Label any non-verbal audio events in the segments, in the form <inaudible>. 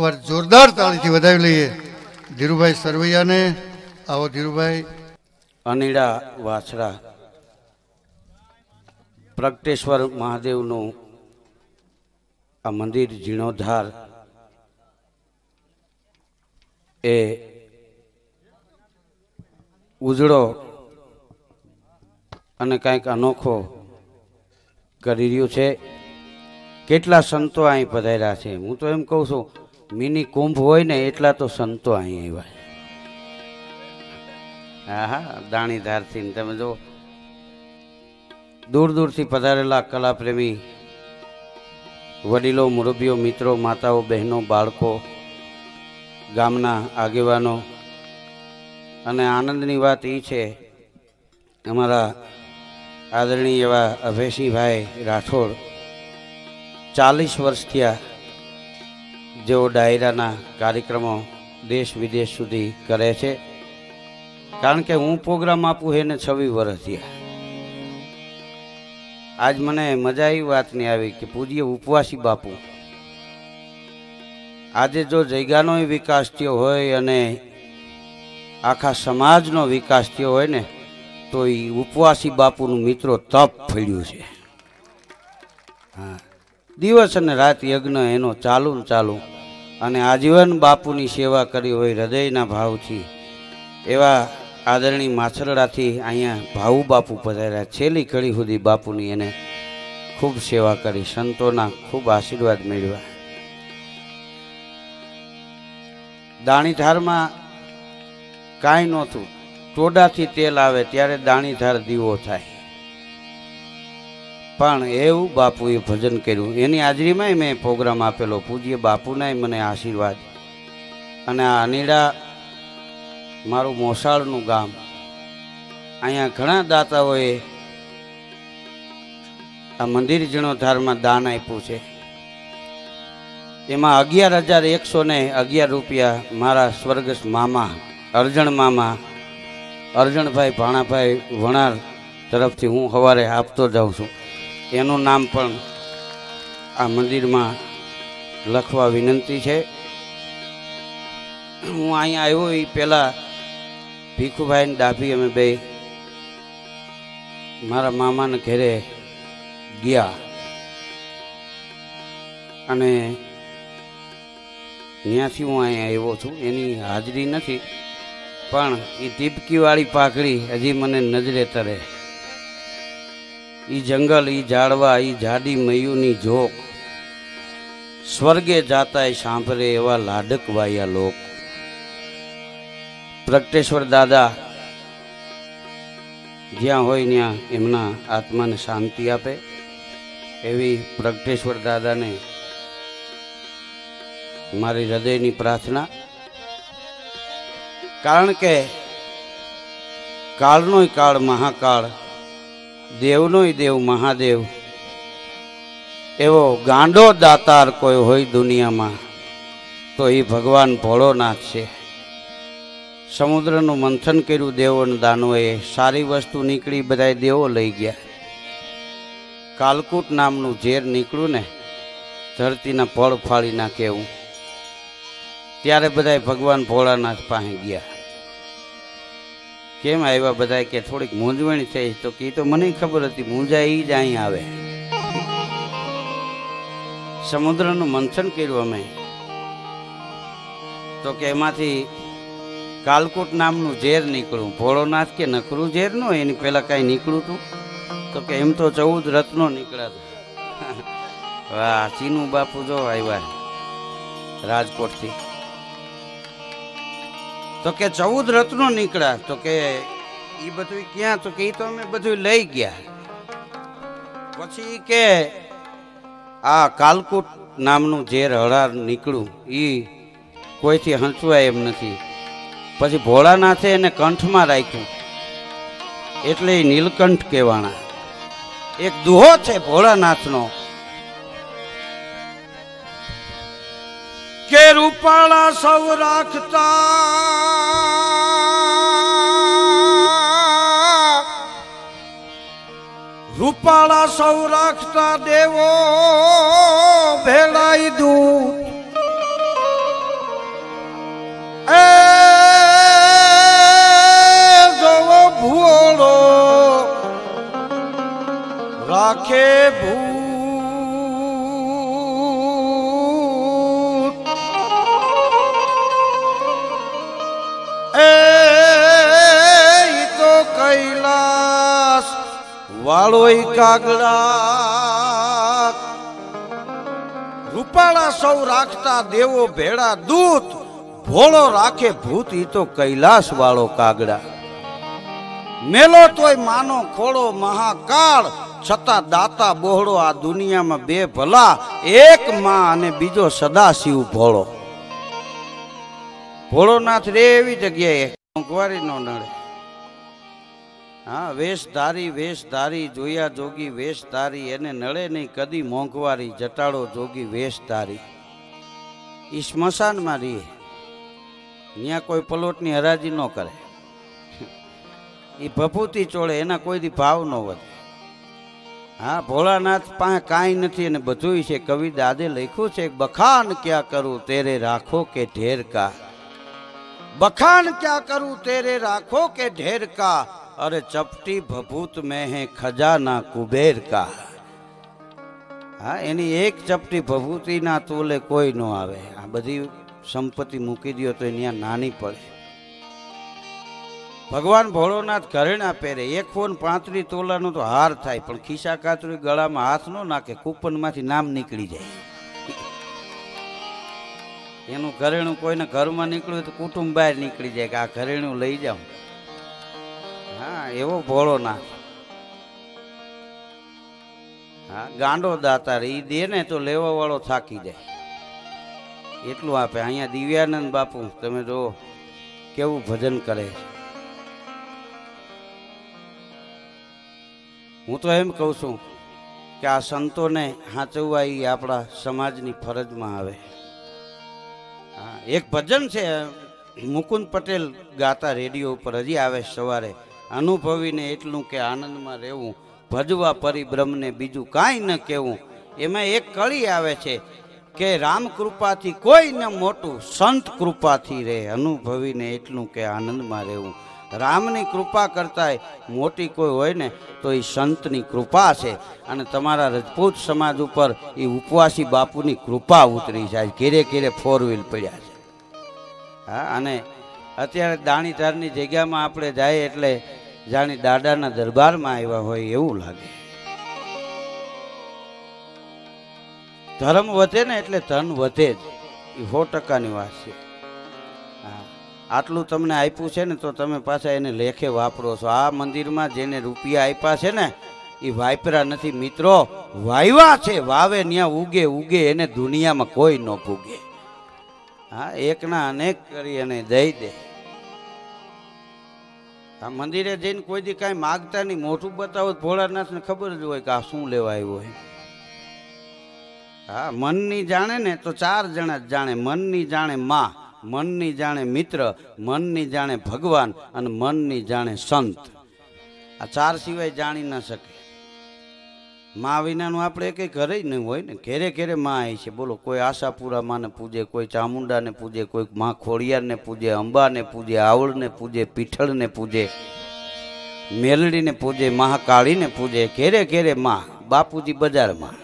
પર જોરદાર તાળીથી વધાવી લઈએ ધીરુભાઈ સરવૈયાને આવો ધીરુભાઈ અનીડા વાછડા પ્રગટેશ્વર મહાદેવનું આ મંદિર જીર્ણોદ્ધાર એ ઉજળો અને કાંઈક અનોખો કરી રહ્યું છે કેટલા સંતો અહીં પધાર્યા છે હું તો એમ કહું છું મિની કુંભ હોય ને એટલા તો સંતો અહીં આવ્યા હા હા દાણીધારથી તમે જો દૂર દૂરથી પધારેલા કલાપ્રેમી વડીલો મુરબીઓ મિત્રો માતાઓ બહેનો બાળકો ગામના આગેવાનો અને આનંદની વાત એ છે અમારા આદરણીય એવા અભયસિંહભાઈ રાઠોડ ચાલીસ વર્ષ થયા જેઓ ડાયરાના કાર્યક્રમો દેશ વિદેશ સુધી કરે છે કારણ કે હું પ્રોગ્રામ આપું એને છવ્વીસ વર્ષ થયા આજ મને મજા એવી વાતની આવી કે પૂજ્ય ઉપવાસી બાપુ આજે જો જયગાનો વિકાસ થયો હોય અને આખા સમાજનો વિકાસ થયો હોય ને તો એ ઉપવાસી બાપુનું મિત્રો તપ ફળ્યું છે હા દિવસ અને રાત યજ્ઞ એનો ચાલુ ને ચાલુ અને આજીવન બાપુની સેવા કરી હોય હૃદયના ભાવથી એવા આદરણીય માછરડાથી અહીંયા ભાવુ બાપુ પધાર્યા છેલ્લી કડી સુધી બાપુની એને ખૂબ સેવા કરી સંતોના ખૂબ આશીર્વાદ મેળવ્યા દાણીધારમાં કાંઈ નહોતું ટોડાથી તેલ આવે ત્યારે દાણીધાર દીવો થાય પણ એવું બાપુએ ભજન કર્યું એની હાજરીમાંય મેં પ્રોગ્રામ આપેલો પૂજ્ય બાપુનાય મને આશીર્વાદ અને આ અનીડા મારું મોસાળનું ગામ અહીંયા ઘણા દાતાઓએ આ મંદિર જીર્ણોદ્ધારમાં દાન આપ્યું છે એમાં અગિયાર હજાર એકસો ને અગિયાર રૂપિયા મારા સ્વર્ગસ્થ મામા અર્જણ મામા અર્જણભાઈ ભાણાભાઈ વણાર તરફથી હું સવારે આપતો જાઉં છું એનું નામ પણ આ મંદિરમાં લખવા વિનંતી છે હું અહીંયા આવ્યો એ પહેલાં ભીખુભાઈને ડાભી અમે બે મારા મામાને ઘેરે ગયા અને ત્યાંથી હું અહીંયા આવ્યો છું એની હાજરી નથી પણ એ ટીપકીવાળી પાકડી હજી મને નજરે તરે એ જંગલ એ ઝાડવા એ જાડી મયુની જોક સ્વર્ગે જાતા એ સાંભળે એવા લાડકવાયા લોક પ્રગટેશ્વર દાદા જ્યાં હોય ત્યાં એમના આત્માને શાંતિ આપે એવી પ્રગટેશ્વર દાદાને મારી હૃદયની પ્રાર્થના કારણ કે કાળનોય કાળ મહાકાળ દેવનોય દેવ મહાદેવ એવો ગાંડો દાતાર કોઈ હોય દુનિયામાં તો એ ભગવાન ભોળોનાથ છે સમુદ્રનું મંથન કર્યું દેવો અને દાનોએ સારી વસ્તુ નીકળી બધા દેવો લઈ ગયા કાલકુટ નામનું ઝેર નીકળ્યું ને ધરતીના ફળ ફાળી નાખે એવું ત્યારે બધા ભગવાન ભોળાનાથ પાસે ગયા કેમ આવ્યા બધા કે થોડીક મૂંઝવણ છે તો કે તો મને ખબર હતી એ જ અહીં આવે સમુદ્રનું મંથન કર્યું અમે તો કે એમાંથી કાલકોટ નામનું ઝેર નીકળ્યું ભોળોનાથ કે નખરું ઝેરનું એની પહેલાં કાંઈ નીકળ્યું હતું તો કે એમ તો ચૌદ રત્નો નીકળ્યા હતા વાહ ચીનું બાપુ જો આવ્યા રાજકોટથી તો કે ચૌદ રત્નો નીકળ્યા તો કે એ બધું ક્યાં તો કે એ તો અમે બધું લઈ ગયા પછી કે આ કાલકુટ નામનું ઝેર હળાર નીકળ્યું એ કોઈથી હંચવાય એમ નથી પછી ભોળાનાથે એને કંઠમાં રાખ્યું એટલે એ નીલકંઠ કહેવાના એક દુહો છે ભોળાનાથનો કે રૂપાળા સૌ રાખતા રૂપાળા સૌ રાખતા દેવો ભેળાઈ દૂત રાખે ભૂ કાળોય કાગડા રૂપાળા સૌ રાખતા દેવો ભેળા દૂત ભોળો રાખે ભૂત ઈ તો કૈલાસ વાળો કાગડા મેલો તોય માનો ખોળો મહાકાળ છતાં દાતા બોહળો આ દુનિયામાં બે ભલા એક માં અને બીજો સદાશિવ ભોળો ભોળોનાથ રે એવી જગ્યાએ મોંઘવારી નો નડે હા વેશધારી વેશધારી જોયા જોગી વેશધારી એને નળે નહીં કદી મોંઘવારી જટાળો જોગી વેશધારી એ સ્મશાનમાં રહીએ ત્યાં કોઈ પલોટની હરાજી ન કરે એ ભભૂતિ ચોળે એના કોઈ દી ભાવ ન વધે હા ભોળાનાથ પાસે કાંઈ નથી અને બધું છે કવિ દાદે લખ્યું છે બખાન ક્યાં કરું તેરે રાખો કે ઢેર કા બખાન ક્યાં કરું તેરે રાખો કે ઢેર કા અરે ચપટી ભભૂત મેં હે ખજાના કુબેર કા હા એની એક ચપટી ભભૂતિના તોલે કોઈ ન આવે આ બધી સંપત્તિ મૂકી દો તો એની નાની પડે ભગવાન ભોળોનાથ ઘરેણા પહેરે એક ફોન પાંત્રીસ તોલાનો તો હાર થાય પણ ખિસ્સા કાતરી ગળામાં હાથ ન નાખે કૂપનમાંથી નામ નીકળી જાય એનું ઘરેણું કોઈને ઘરમાં નીકળ્યું તો કુટુંબ બહાર નીકળી જાય કે આ ઘરેણું લઈ જાઉં હા એવો ભોળો ના હા ગાંડો દાતાર એ દે ને તો લેવા વાળો થાકી જાય એટલું આપે અહીંયા દિવ્યાનંદ બાપુ તમે જો કેવું ભજન કરે હું તો એમ કહું છું કે આ સંતોને હાચવવા એ આપણા સમાજની ફરજમાં આવે હા એક ભજન છે મુકુંદ પટેલ ગાતા રેડિયો ઉપર હજી આવે સવારે અનુભવીને એટલું કે આનંદમાં રહેવું ભજવા પરિબ્રહ્મને બીજું કાંઈ ન કહેવું એમાં એક કળી આવે છે કે રામ કૃપાથી કોઈને મોટું સંત કૃપાથી રહે અનુભવીને એટલું કે આનંદમાં રહેવું રામની કૃપા કરતાંય મોટી કોઈ હોય ને તો એ સંતની કૃપા છે અને તમારા રજપૂત સમાજ ઉપર એ ઉપવાસી બાપુની કૃપા ઉતરી જાય ઘેરે ઘેરે ફોર વ્હીલ પડ્યા છે હા અને અત્યારે દાણીધારની જગ્યામાં આપણે જાય એટલે જાણે દાદાના દરબારમાં આવ્યા હોય એવું લાગે ધર્મ વધે ને એટલે ધન વધે જ એ સો ટકાની વાત છે હા આટલું તમને આપ્યું છે ને તો તમે પાછા એને લેખે વાપરો છો આ મંદિરમાં જેને રૂપિયા આપ્યા છે ને એ વાપરા નથી મિત્રો વાવ્યા છે વાવે ત્યાં ઉગે ઉગે એને દુનિયામાં કોઈ ન ભૂગે હા એકના અનેક કરી અને દઈ દે આ મંદિરે જઈને કોઈ દી કાંઈ માગતા નહીં મોટું બતાવો ભોળાનાથને ખબર જ હોય કે આ શું લેવા આવ્યો હોય હા મનની જાણે ને તો ચાર જણા જ જાણે મનની જાણે માં મનની જાણે મિત્ર મનની જાણે ભગવાન અને મનની જાણે સંત આ ચાર સિવાય જાણી ન શકે મા વિનાનું આપણે એક ઘરે જ નહીં હોય ને ઘેરે ઘેરે માં આવી છે બોલો કોઈ આશાપુરા માને પૂજે કોઈ ચામુંડાને પૂજે કોઈ માં ખોડિયારને પૂજે અંબાને પૂજે આવળને પૂજે પીઠળને પૂજે મેલડીને પૂજે મહાકાળીને પૂજે ઘેરે ઘેરે માં બાપુજી બજારમાં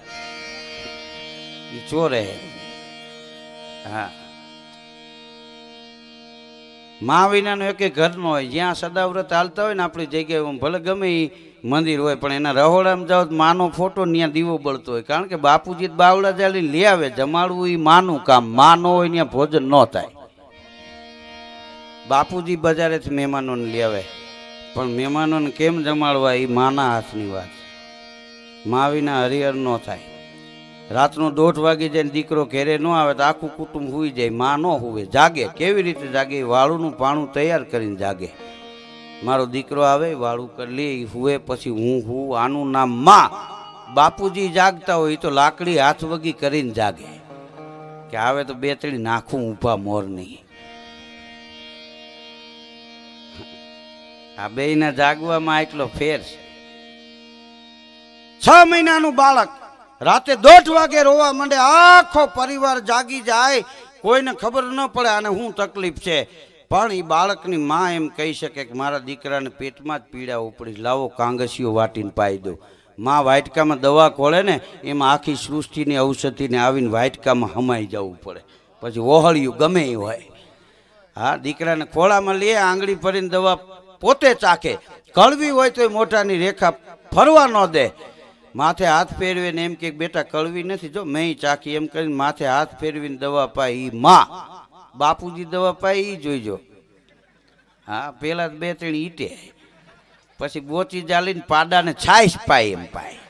એ ચોરે હા મા વિનાનું એકે ઘરનો હોય જ્યાં સદાવ્રત હાલતા હોય ને આપણી જગ્યાએ ભલે ગમે એ મંદિર હોય પણ એના રહોડામાં જાઓ માનો ફોટો ત્યાં દીવો બળતો હોય કારણ કે બાપુજી બાવડા ચાલી લે આવે જમાડવું એ માનું કામ માનો હોય ત્યાં ભોજન ન થાય બાપુજી બજારેથી મહેમાનોને લે આવે પણ મહેમાનોને કેમ જમાડવા એ માના હાથની વાત માવીના હરિહર ન થાય રાતનો દોઢ વાગી જાય દીકરો ઘેરે ન આવે તો આખું કુટુંબ હુઈ જાય માં ન હોવે જાગે કેવી રીતે જાગે વાળુનું પાણું તૈયાર કરીને જાગે મારો દીકરો આવે વાળું કરી લે હુએ પછી હું હું આનું નામ માં બાપુજી જાગતા હોય તો લાકડી હાથ વગી કરીને જાગે કે આવે તો બે ત્રણ નાખું ઊભા મોર નહીં આ બેયના જાગવામાં એટલો ફેર છે છ મહિનાનું બાળક રાતે દોઢ વાગે રોવા માંડે આખો પરિવાર જાગી જાય કોઈને ખબર ન પડે આને હું તકલીફ છે પણ એ બાળકની માં એમ કહી શકે કે મારા દીકરાને પેટમાં જ પીડા ઉપડી લાવો કાંગસીઓ વાટીને પાઈ દો માં વાટકામાં દવા ખોળે ને એમાં આખી સૃષ્ટિની ઔષધિને આવીને વાટકામાં હમાઈ જવું પડે પછી ઓહળિયું ગમે એ હોય હા દીકરાને ખોળામાં લે આંગળી ફરીને દવા પોતે ચાખે કળવી હોય તો એ મોટાની રેખા ફરવા ન દે માથે હાથ ફેરવીને એમ કે બેટા કળવી નથી જો મેં ચાખી એમ કરીને માથે હાથ ફેરવીને દવા પાય એ માં બાપુજી દવા પાય એ જોઈજો હા પેલા બે ત્રણ ઈટે પછી બોચી જાલીને પાડાને છાશ પાય એમ પાય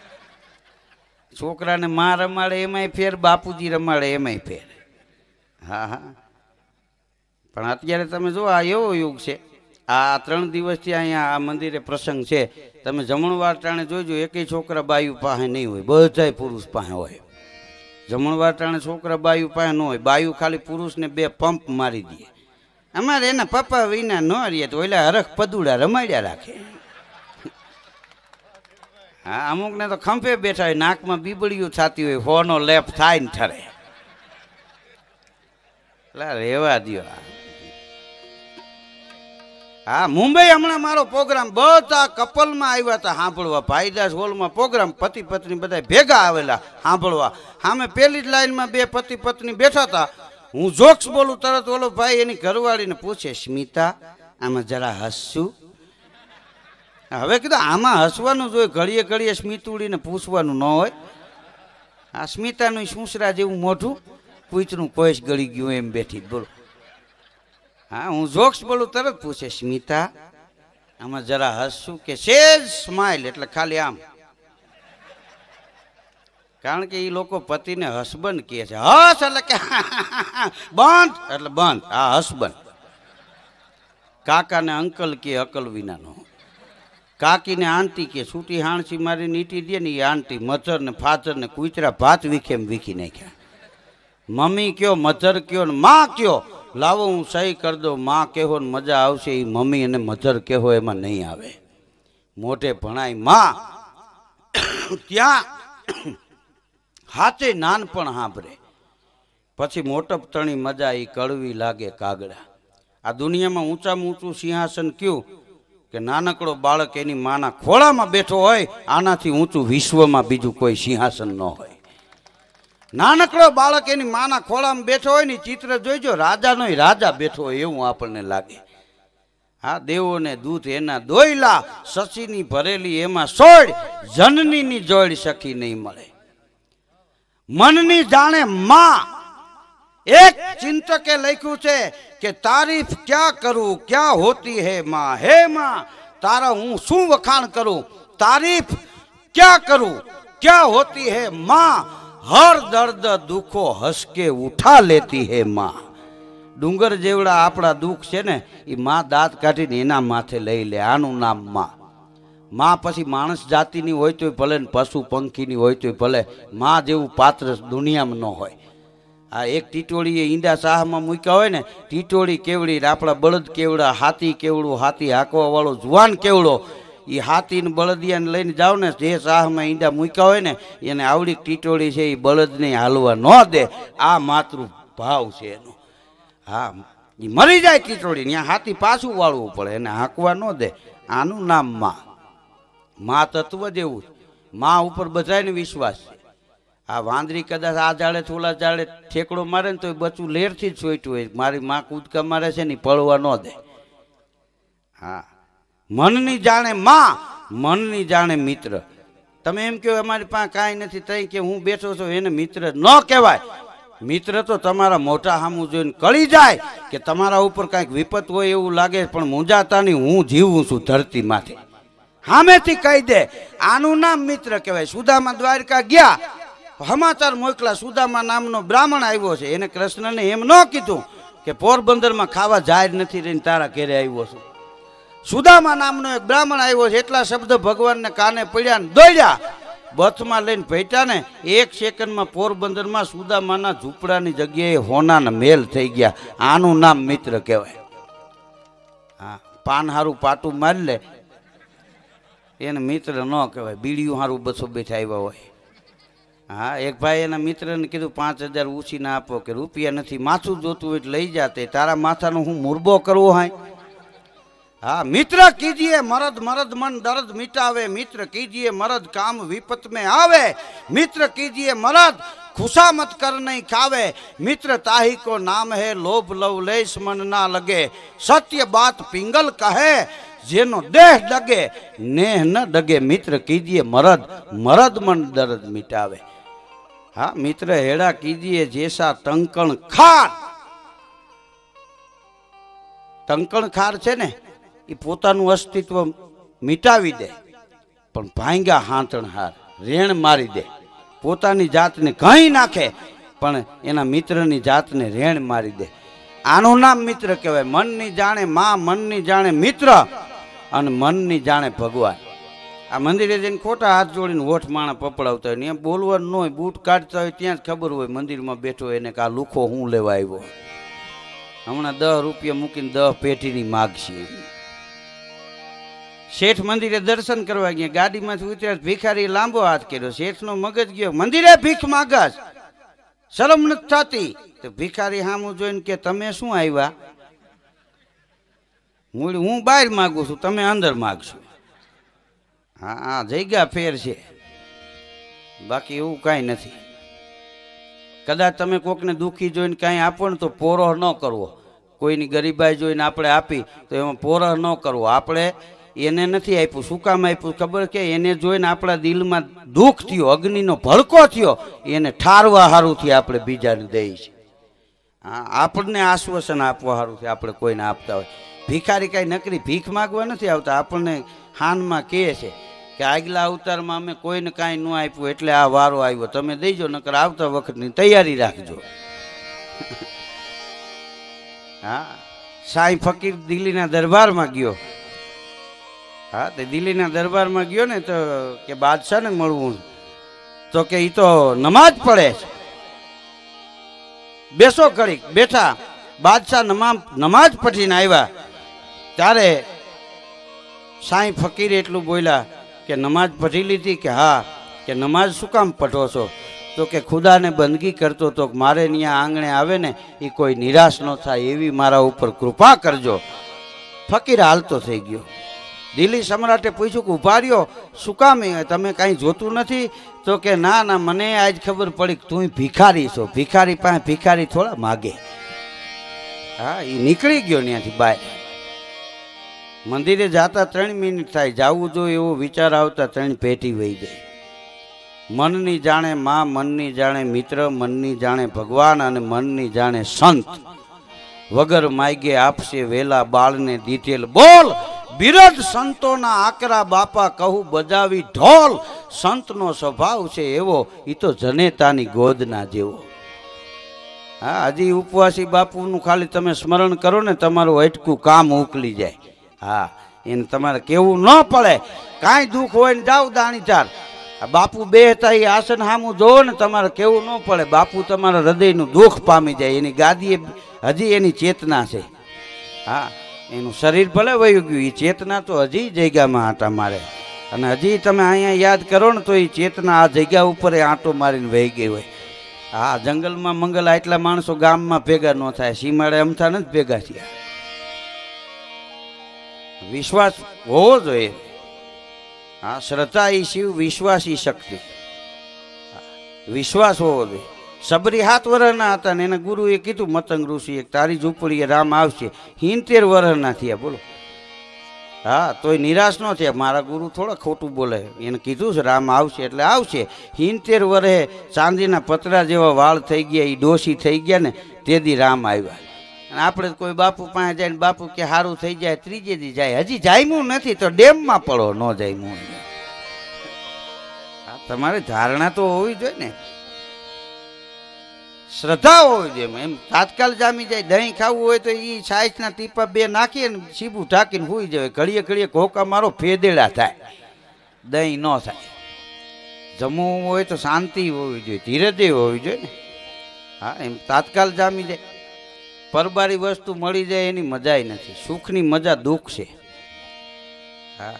છોકરાને માં રમાડે એમાંય ફેર બાપુજી રમાડે એમાંય ફેર હા હા પણ અત્યારે તમે જુઓ આ એવો યુગ છે આ ત્રણ દિવસથી અહીંયા આ મંદિરે પ્રસંગ છે તમે જમણવાર ટાણે જોઈજો એકેય છોકરા બાયુ પાસે નહીં હોય બધાય પુરુષ પાસે હોય જમણવા ટાણે છોકરા બાયું પાસે ન હોય બાયું ખાલી પુરુષને બે પંપ મારી દે અમારે એના પપ્પા વિના ન રહીએ તો એટલે હરખ પદુડા રમાડ્યા રાખે હા અમુકને તો ખંભે બેઠા હોય નાકમાં બીબળિયું થતી હોય હોનો લેપ થાય ને ઠરે એટલે રહેવા દો હા મુંબઈ હમણાં મારો પ્રોગ્રામ બધા કપલમાં આવ્યા હતા સાંભળવા ભાઈદાસ હોલમાં પ્રોગ્રામ પતિ પત્ની બધા ભેગા આવેલા સાંભળવા સામે પેલી જ લાઈનમાં બે પતિ પત્ની બેઠા હતા હું જોક્સ બોલું તરત ઓલો ભાઈ એની ઘરવાળીને પૂછે સ્મિતા આમાં જરા હસશું હવે કીધું આમાં હસવાનું જોઈએ ઘડીએ ઘડીએ સ્મિતુડીને પૂછવાનું ન હોય આ સ્મિતાનું સુસરા જેવું મોઢું પૂછનું કોઈ ગળી ગયું એમ બેઠી બોલો હા હું જોક્સ બોલું તરત પૂછે સ્મિતા આમાં જરા હસું કે સેજ સ્માઇલ એટલે ખાલી આમ કારણ કે એ લોકો પતિને હસબન્ડ કહે છે હસ એટલે કે <laughs> બંધ એટલે બંધ આ હસબન્ડ કાકાને અંકલ કે અકલ વિનાનો કાકીને આંટી કે છૂટી હાણસી મારી નીટી દે ને એ આંટી મધર ને ફાધર ને કુતરા ભાત વીખે એમ વીખી નાખ્યા મમ્મી કયો મધર કયો ને માં કયો લાવો હું સહી કરી દઉં માં કહેવો ને મજા આવશે એ મમ્મી અને મધર કહેવો એમાં નહીં આવે મોટે ભણાય માં ત્યાં હાથે નાનપણ સાંભળે પછી મોટપ તણી મજા એ કડવી લાગે કાગડા આ દુનિયામાં ઊંચામાં ઊંચું સિંહાસન કયું કે નાનકડો બાળક એની માના ખોળામાં બેઠો હોય આનાથી ઊંચું વિશ્વમાં બીજું કોઈ સિંહાસન ન હોય નાનકડો બાળક એની માના ખોળામાં બેઠો હોય ને ચિત્ર જોઈજો રાજાનો રાજા બેઠો હોય એવું આપણને લાગે હા દેવોને દૂધ એના દોયલા શશીની ભરેલી એમાં સોડ જનનીની જોડ સખી નહીં મળે મનની જાણે માં એક ચિંતકે લખ્યું છે કે તારીફ ક્યાં કરું ક્યાં હોતી હે માં હે માં તારા હું શું વખાણ કરું તારીફ ક્યાં કરું ક્યાં હોતી હે માં હર દર્દ દુઃખો હસકે ઉઠા લેતી હે માં ડુંગર જેવડા આપણા દુઃખ છે ને એ માં દાંત કાઢીને એના માથે લઈ લે આનું નામ માં માં પછી માણસ જાતિની હોય તોય ભલે ને પશુ પંખીની હોય તોય ભલે માં જેવું પાત્ર દુનિયામાં ન હોય આ એક એ ઈંડા શાહમાં મૂક્યા હોય ને ટીટોળી કેવડી આપણા બળદ કેવડા હાથી કેવડું હાથી હાંકવાવાળો જુવાન કેવડો એ હાથીને બળદિયાને લઈને જાઓ ને જે શાહમાં ઈંડા મૂક્યા હોય ને એને આવડી ટીટોળી છે એ બળદને હાલવા ન દે આ માતૃ ભાવ છે એનો હા એ મરી જાય ટીટોળી ત્યાં હાથી પાછું વાળવું પડે એને હાંકવા ન દે આનું નામ માં મા તત્વ જેવું મા ઉપર બધાને વિશ્વાસ છે આ વાંદરી કદાચ આ જાડે થોલા જાડે ઠેકડો મારે ને તો એ બચ્ચું લેરથી જ સોઈટું હોય મારી માં કૂદકા મારે છે ને પડવા ન દે હા મનની જાણે માં મનની જાણે મિત્ર તમે એમ કહો અમારી પાસે કાંઈ નથી તઈ કે હું બેઠો છું એને મિત્ર ન કહેવાય મિત્ર તો તમારા મોટા સામું જોઈને કળી જાય કે તમારા ઉપર કાંઈક વિપત હોય એવું લાગે પણ મુંજાતાની હું જીવું છું ધરતીમાંથી સામેથી કહી દે આનું નામ મિત્ર કહેવાય સુદામા દ્વારકા ગયા સમાચાર મોકલા સુદામા નામનો બ્રાહ્મણ આવ્યો છે એને કૃષ્ણને એમ ન કીધું કે પોરબંદરમાં ખાવા જાહેર નથી રહીને તારા ઘેરે આવ્યો છું સુદામા નામનો એક બ્રાહ્મણ આવ્યો છે એટલા શબ્દ ભગવાનને કાને પડ્યા ને દોડ્યા બથમાં લઈને ભેટ્યા ને એક સેકન્ડમાં પોરબંદરમાં સુદામાના ઝૂંપડાની જગ્યાએ હોનાના મેલ થઈ ગયા આનું નામ મિત્ર કહેવાય હા પાન હારું પાટું મારી લે એને મિત્ર ન કહેવાય બીડીયું હારું બસો બેઠા આવ્યા હોય હા એક ભાઈ એના મિત્રને કીધું પાંચ હજાર ના આપો કે રૂપિયા નથી માથું જોતું હોય લઈ જાતે તારા માથાનો હું મુરબો કરવો હાય હા મિત્ર કીજીએ મરદ મરદ મન દર્દ મિટાવે મિત્ર કીજીએ મરદ કામ વિપત મે આવે મિત્ર કીજીએ મરદ ખુશામત કર નહીં ખાવે મિત્ર તાહી કો નામ હે લોભ લવ લેશ મન ના લગે સત્ય બાત પિંગલ કહે જેનો દેહ ડગે નેહ ન ડગે મિત્ર કીજીએ મરદ મરદ મન દર્દ મિટાવે હા મિત્ર હેડા કીજીએ જેસા તંકણ ખાર ટંકણ ખાર છે ને એ પોતાનું અસ્તિત્વ મિટાવી દે પણ ભાંગ્યા હાંતણ હાર રેણ મારી દે પોતાની જાતને કંઈ નાખે પણ એના મિત્રની જાતને રેણ મારી દે આનું નામ મિત્ર કહેવાય મનની જાણે મા મનની જાણે મિત્ર અને મનની જાણે ભગવાન આ મંદિરે જઈને ખોટા હાથ જોડીને હોઠ માણા પપડાવતા હોય ને એમ બોલવાનું ન હોય બૂટ કાઢતા હોય ત્યાં જ ખબર હોય મંદિરમાં બેઠો એને કે આ લુખો હું લેવા આવ્યો હમણાં દહ રૂપિયા મૂકીને દહ પેટીની માગ માગશે શેઠ મંદિરે દર્શન કરવા ગયા ગાડીમાંથી ઉતર્યા ભિખારી લાંબો હાથ કર્યો શેઠનો મગજ ગયો મંદિરે ભીખ માગાસ શરમ નથી થતી તો ભિખારી સામું જોઈને કે તમે શું આવ્યા હું હું બહાર માગું છું તમે અંદર માગશો હા હા જગ્યા ફેર છે બાકી એવું કાંઈ નથી કદાચ તમે કોકને દુઃખી જોઈને કાંઈ આપો ને તો પોરોહ ન કરવો કોઈની ગરીબાઈ જોઈને આપણે આપી તો એમાં પોરહ ન કરવો આપણે એને નથી આપ્યું શું કામ આપ્યું ખબર કે એને જોઈને આપણા દિલમાં દુઃખ થયો અગ્નિનો ભડકો થયો એને ઠારવા હારુંથી આપણે બીજાને દઈએ છીએ આપણને આશ્વાસન આપવા હારુંથી આપણે કોઈને આપતા હોય ભિખારી કાંઈ નકરી ભીખ માગવા નથી આવતા આપણને હાનમાં કહે છે કે આગલા અવતારમાં અમે કોઈને કાંઈ ન આપ્યું એટલે આ વારો આવ્યો તમે દઈજો નકર આવતા વખતની તૈયારી રાખજો હા સાંઈ ફકીર દિલ્હીના દરબારમાં ગયો હા તે દિલ્હીના દરબારમાં ગયો ને તો કે બાદશાહને મળવું તો કે એ તો નમાજ પડે છે બેસો ઘડીક બેઠા બાદશાહ નમા નમાજ પઠીને આવ્યા ત્યારે સાંઈ ફકીર એટલું બોલ્યા કે નમાજ પઠી લીધી કે હા કે નમાજ શું કામ પઠો છો તો કે ખુદાને બંદગી કરતો તો મારે ત્યાં આંગણે આવે ને એ કોઈ નિરાશ ન થાય એવી મારા ઉપર કૃપા કરજો ફકીર હાલતો થઈ ગયો દિલ્હી સમ્રાટે પૂછ્યું કે ઉભા રહ્યો શું કામ તમે કાંઈ જોતું નથી તો કે ના ના મને આજ ખબર પડી કે તું ભિખારી છો ભિખારી પાસે ભિખારી થોડા માગે હા એ નીકળી ગયો ત્યાંથી બાય મંદિરે જતા ત્રણ મિનિટ થાય જવું જોઈએ એવો વિચાર આવતા ત્રણ પેટી વહી જાય મનની જાણે મા મનની જાણે મિત્ર મનની જાણે ભગવાન અને મનની જાણે સંત વગર માયગે આપશે વેલા બાળને દીધેલ બોલ બિરદ સંતોના આકરા બાપા કહું બજાવી ઢોલ સંતનો સ્વભાવ છે એવો એ તો જનેતાની ગોદના જેવો હા હજી ઉપવાસી બાપુનું ખાલી તમે સ્મરણ કરો ને તમારું અટકું કામ ઉકલી જાય હા એને તમારે કેવું ન પડે કાંઈ દુઃખ હોય ને જાઓ દાણીચાર બાપુ બે હતા એ આસન સામું જોવો ને તમારે કેવું ન પડે બાપુ તમારા હૃદયનું દુઃખ પામી જાય એની ગાદીએ હજી એની ચેતના છે હા એનું શરીર ભલે વયું ગયું એ ચેતના તો હજી જગ્યામાં હતા મારે અને હજી તમે અહીંયા યાદ કરો ને તો એ ચેતના આ જગ્યા ઉપર આંટો મારીને વહી ગઈ હોય આ જંગલમાં મંગલ એટલા માણસો ગામમાં ભેગા ન થાય સીમાડે અમથા નથી ભેગા થયા વિશ્વાસ હોવો જોઈએ હા શ્રદ્ધા એ શિવ વિશ્વાસ એ શક્તિ વિશ્વાસ હોવો જોઈએ સબરી હાથ વર્ષના હતા ને એના ગુરુએ કીધું મતંગ એક તારી ઝૂંપડીએ રામ આવશે હિંતેર વર્ષના થયા બોલો હા તોય નિરાશ ન થયા મારા ગુરુ થોડા ખોટું બોલે એને કીધું છે રામ આવશે એટલે આવશે હિંતેર વર્ષે ચાંદીના પતરા જેવા વાળ થઈ ગયા એ ડોસી થઈ ગયા ને તે દી રામ આવ્યા અને આપણે કોઈ બાપુ પાસે જાય ને બાપુ કે સારું થઈ જાય ત્રીજે દી જાય હજી જાયમું નથી તો ડેમમાં પડો ન જાયમું તમારે ધારણા તો હોવી જોઈએ ને શ્રદ્ધા હોવી જોઈએ એમ તાત્કાલ જામી જાય દહીં ખાવું હોય તો એ છાશના ટીપા બે નાખીએ ને સીબું ઢાંકીને હોઈ જાય ઘડીએ ઘડીએ ઘોકા મારો ફેદેડા થાય દહીં ન થાય જમવું હોય તો શાંતિ હોવી જોઈએ ધીરજે હોવી જોઈએ ને હા એમ તાત્કાલ જામી જાય પરબારી વસ્તુ મળી જાય એની મજાય નથી સુખની મજા દુઃખ છે હા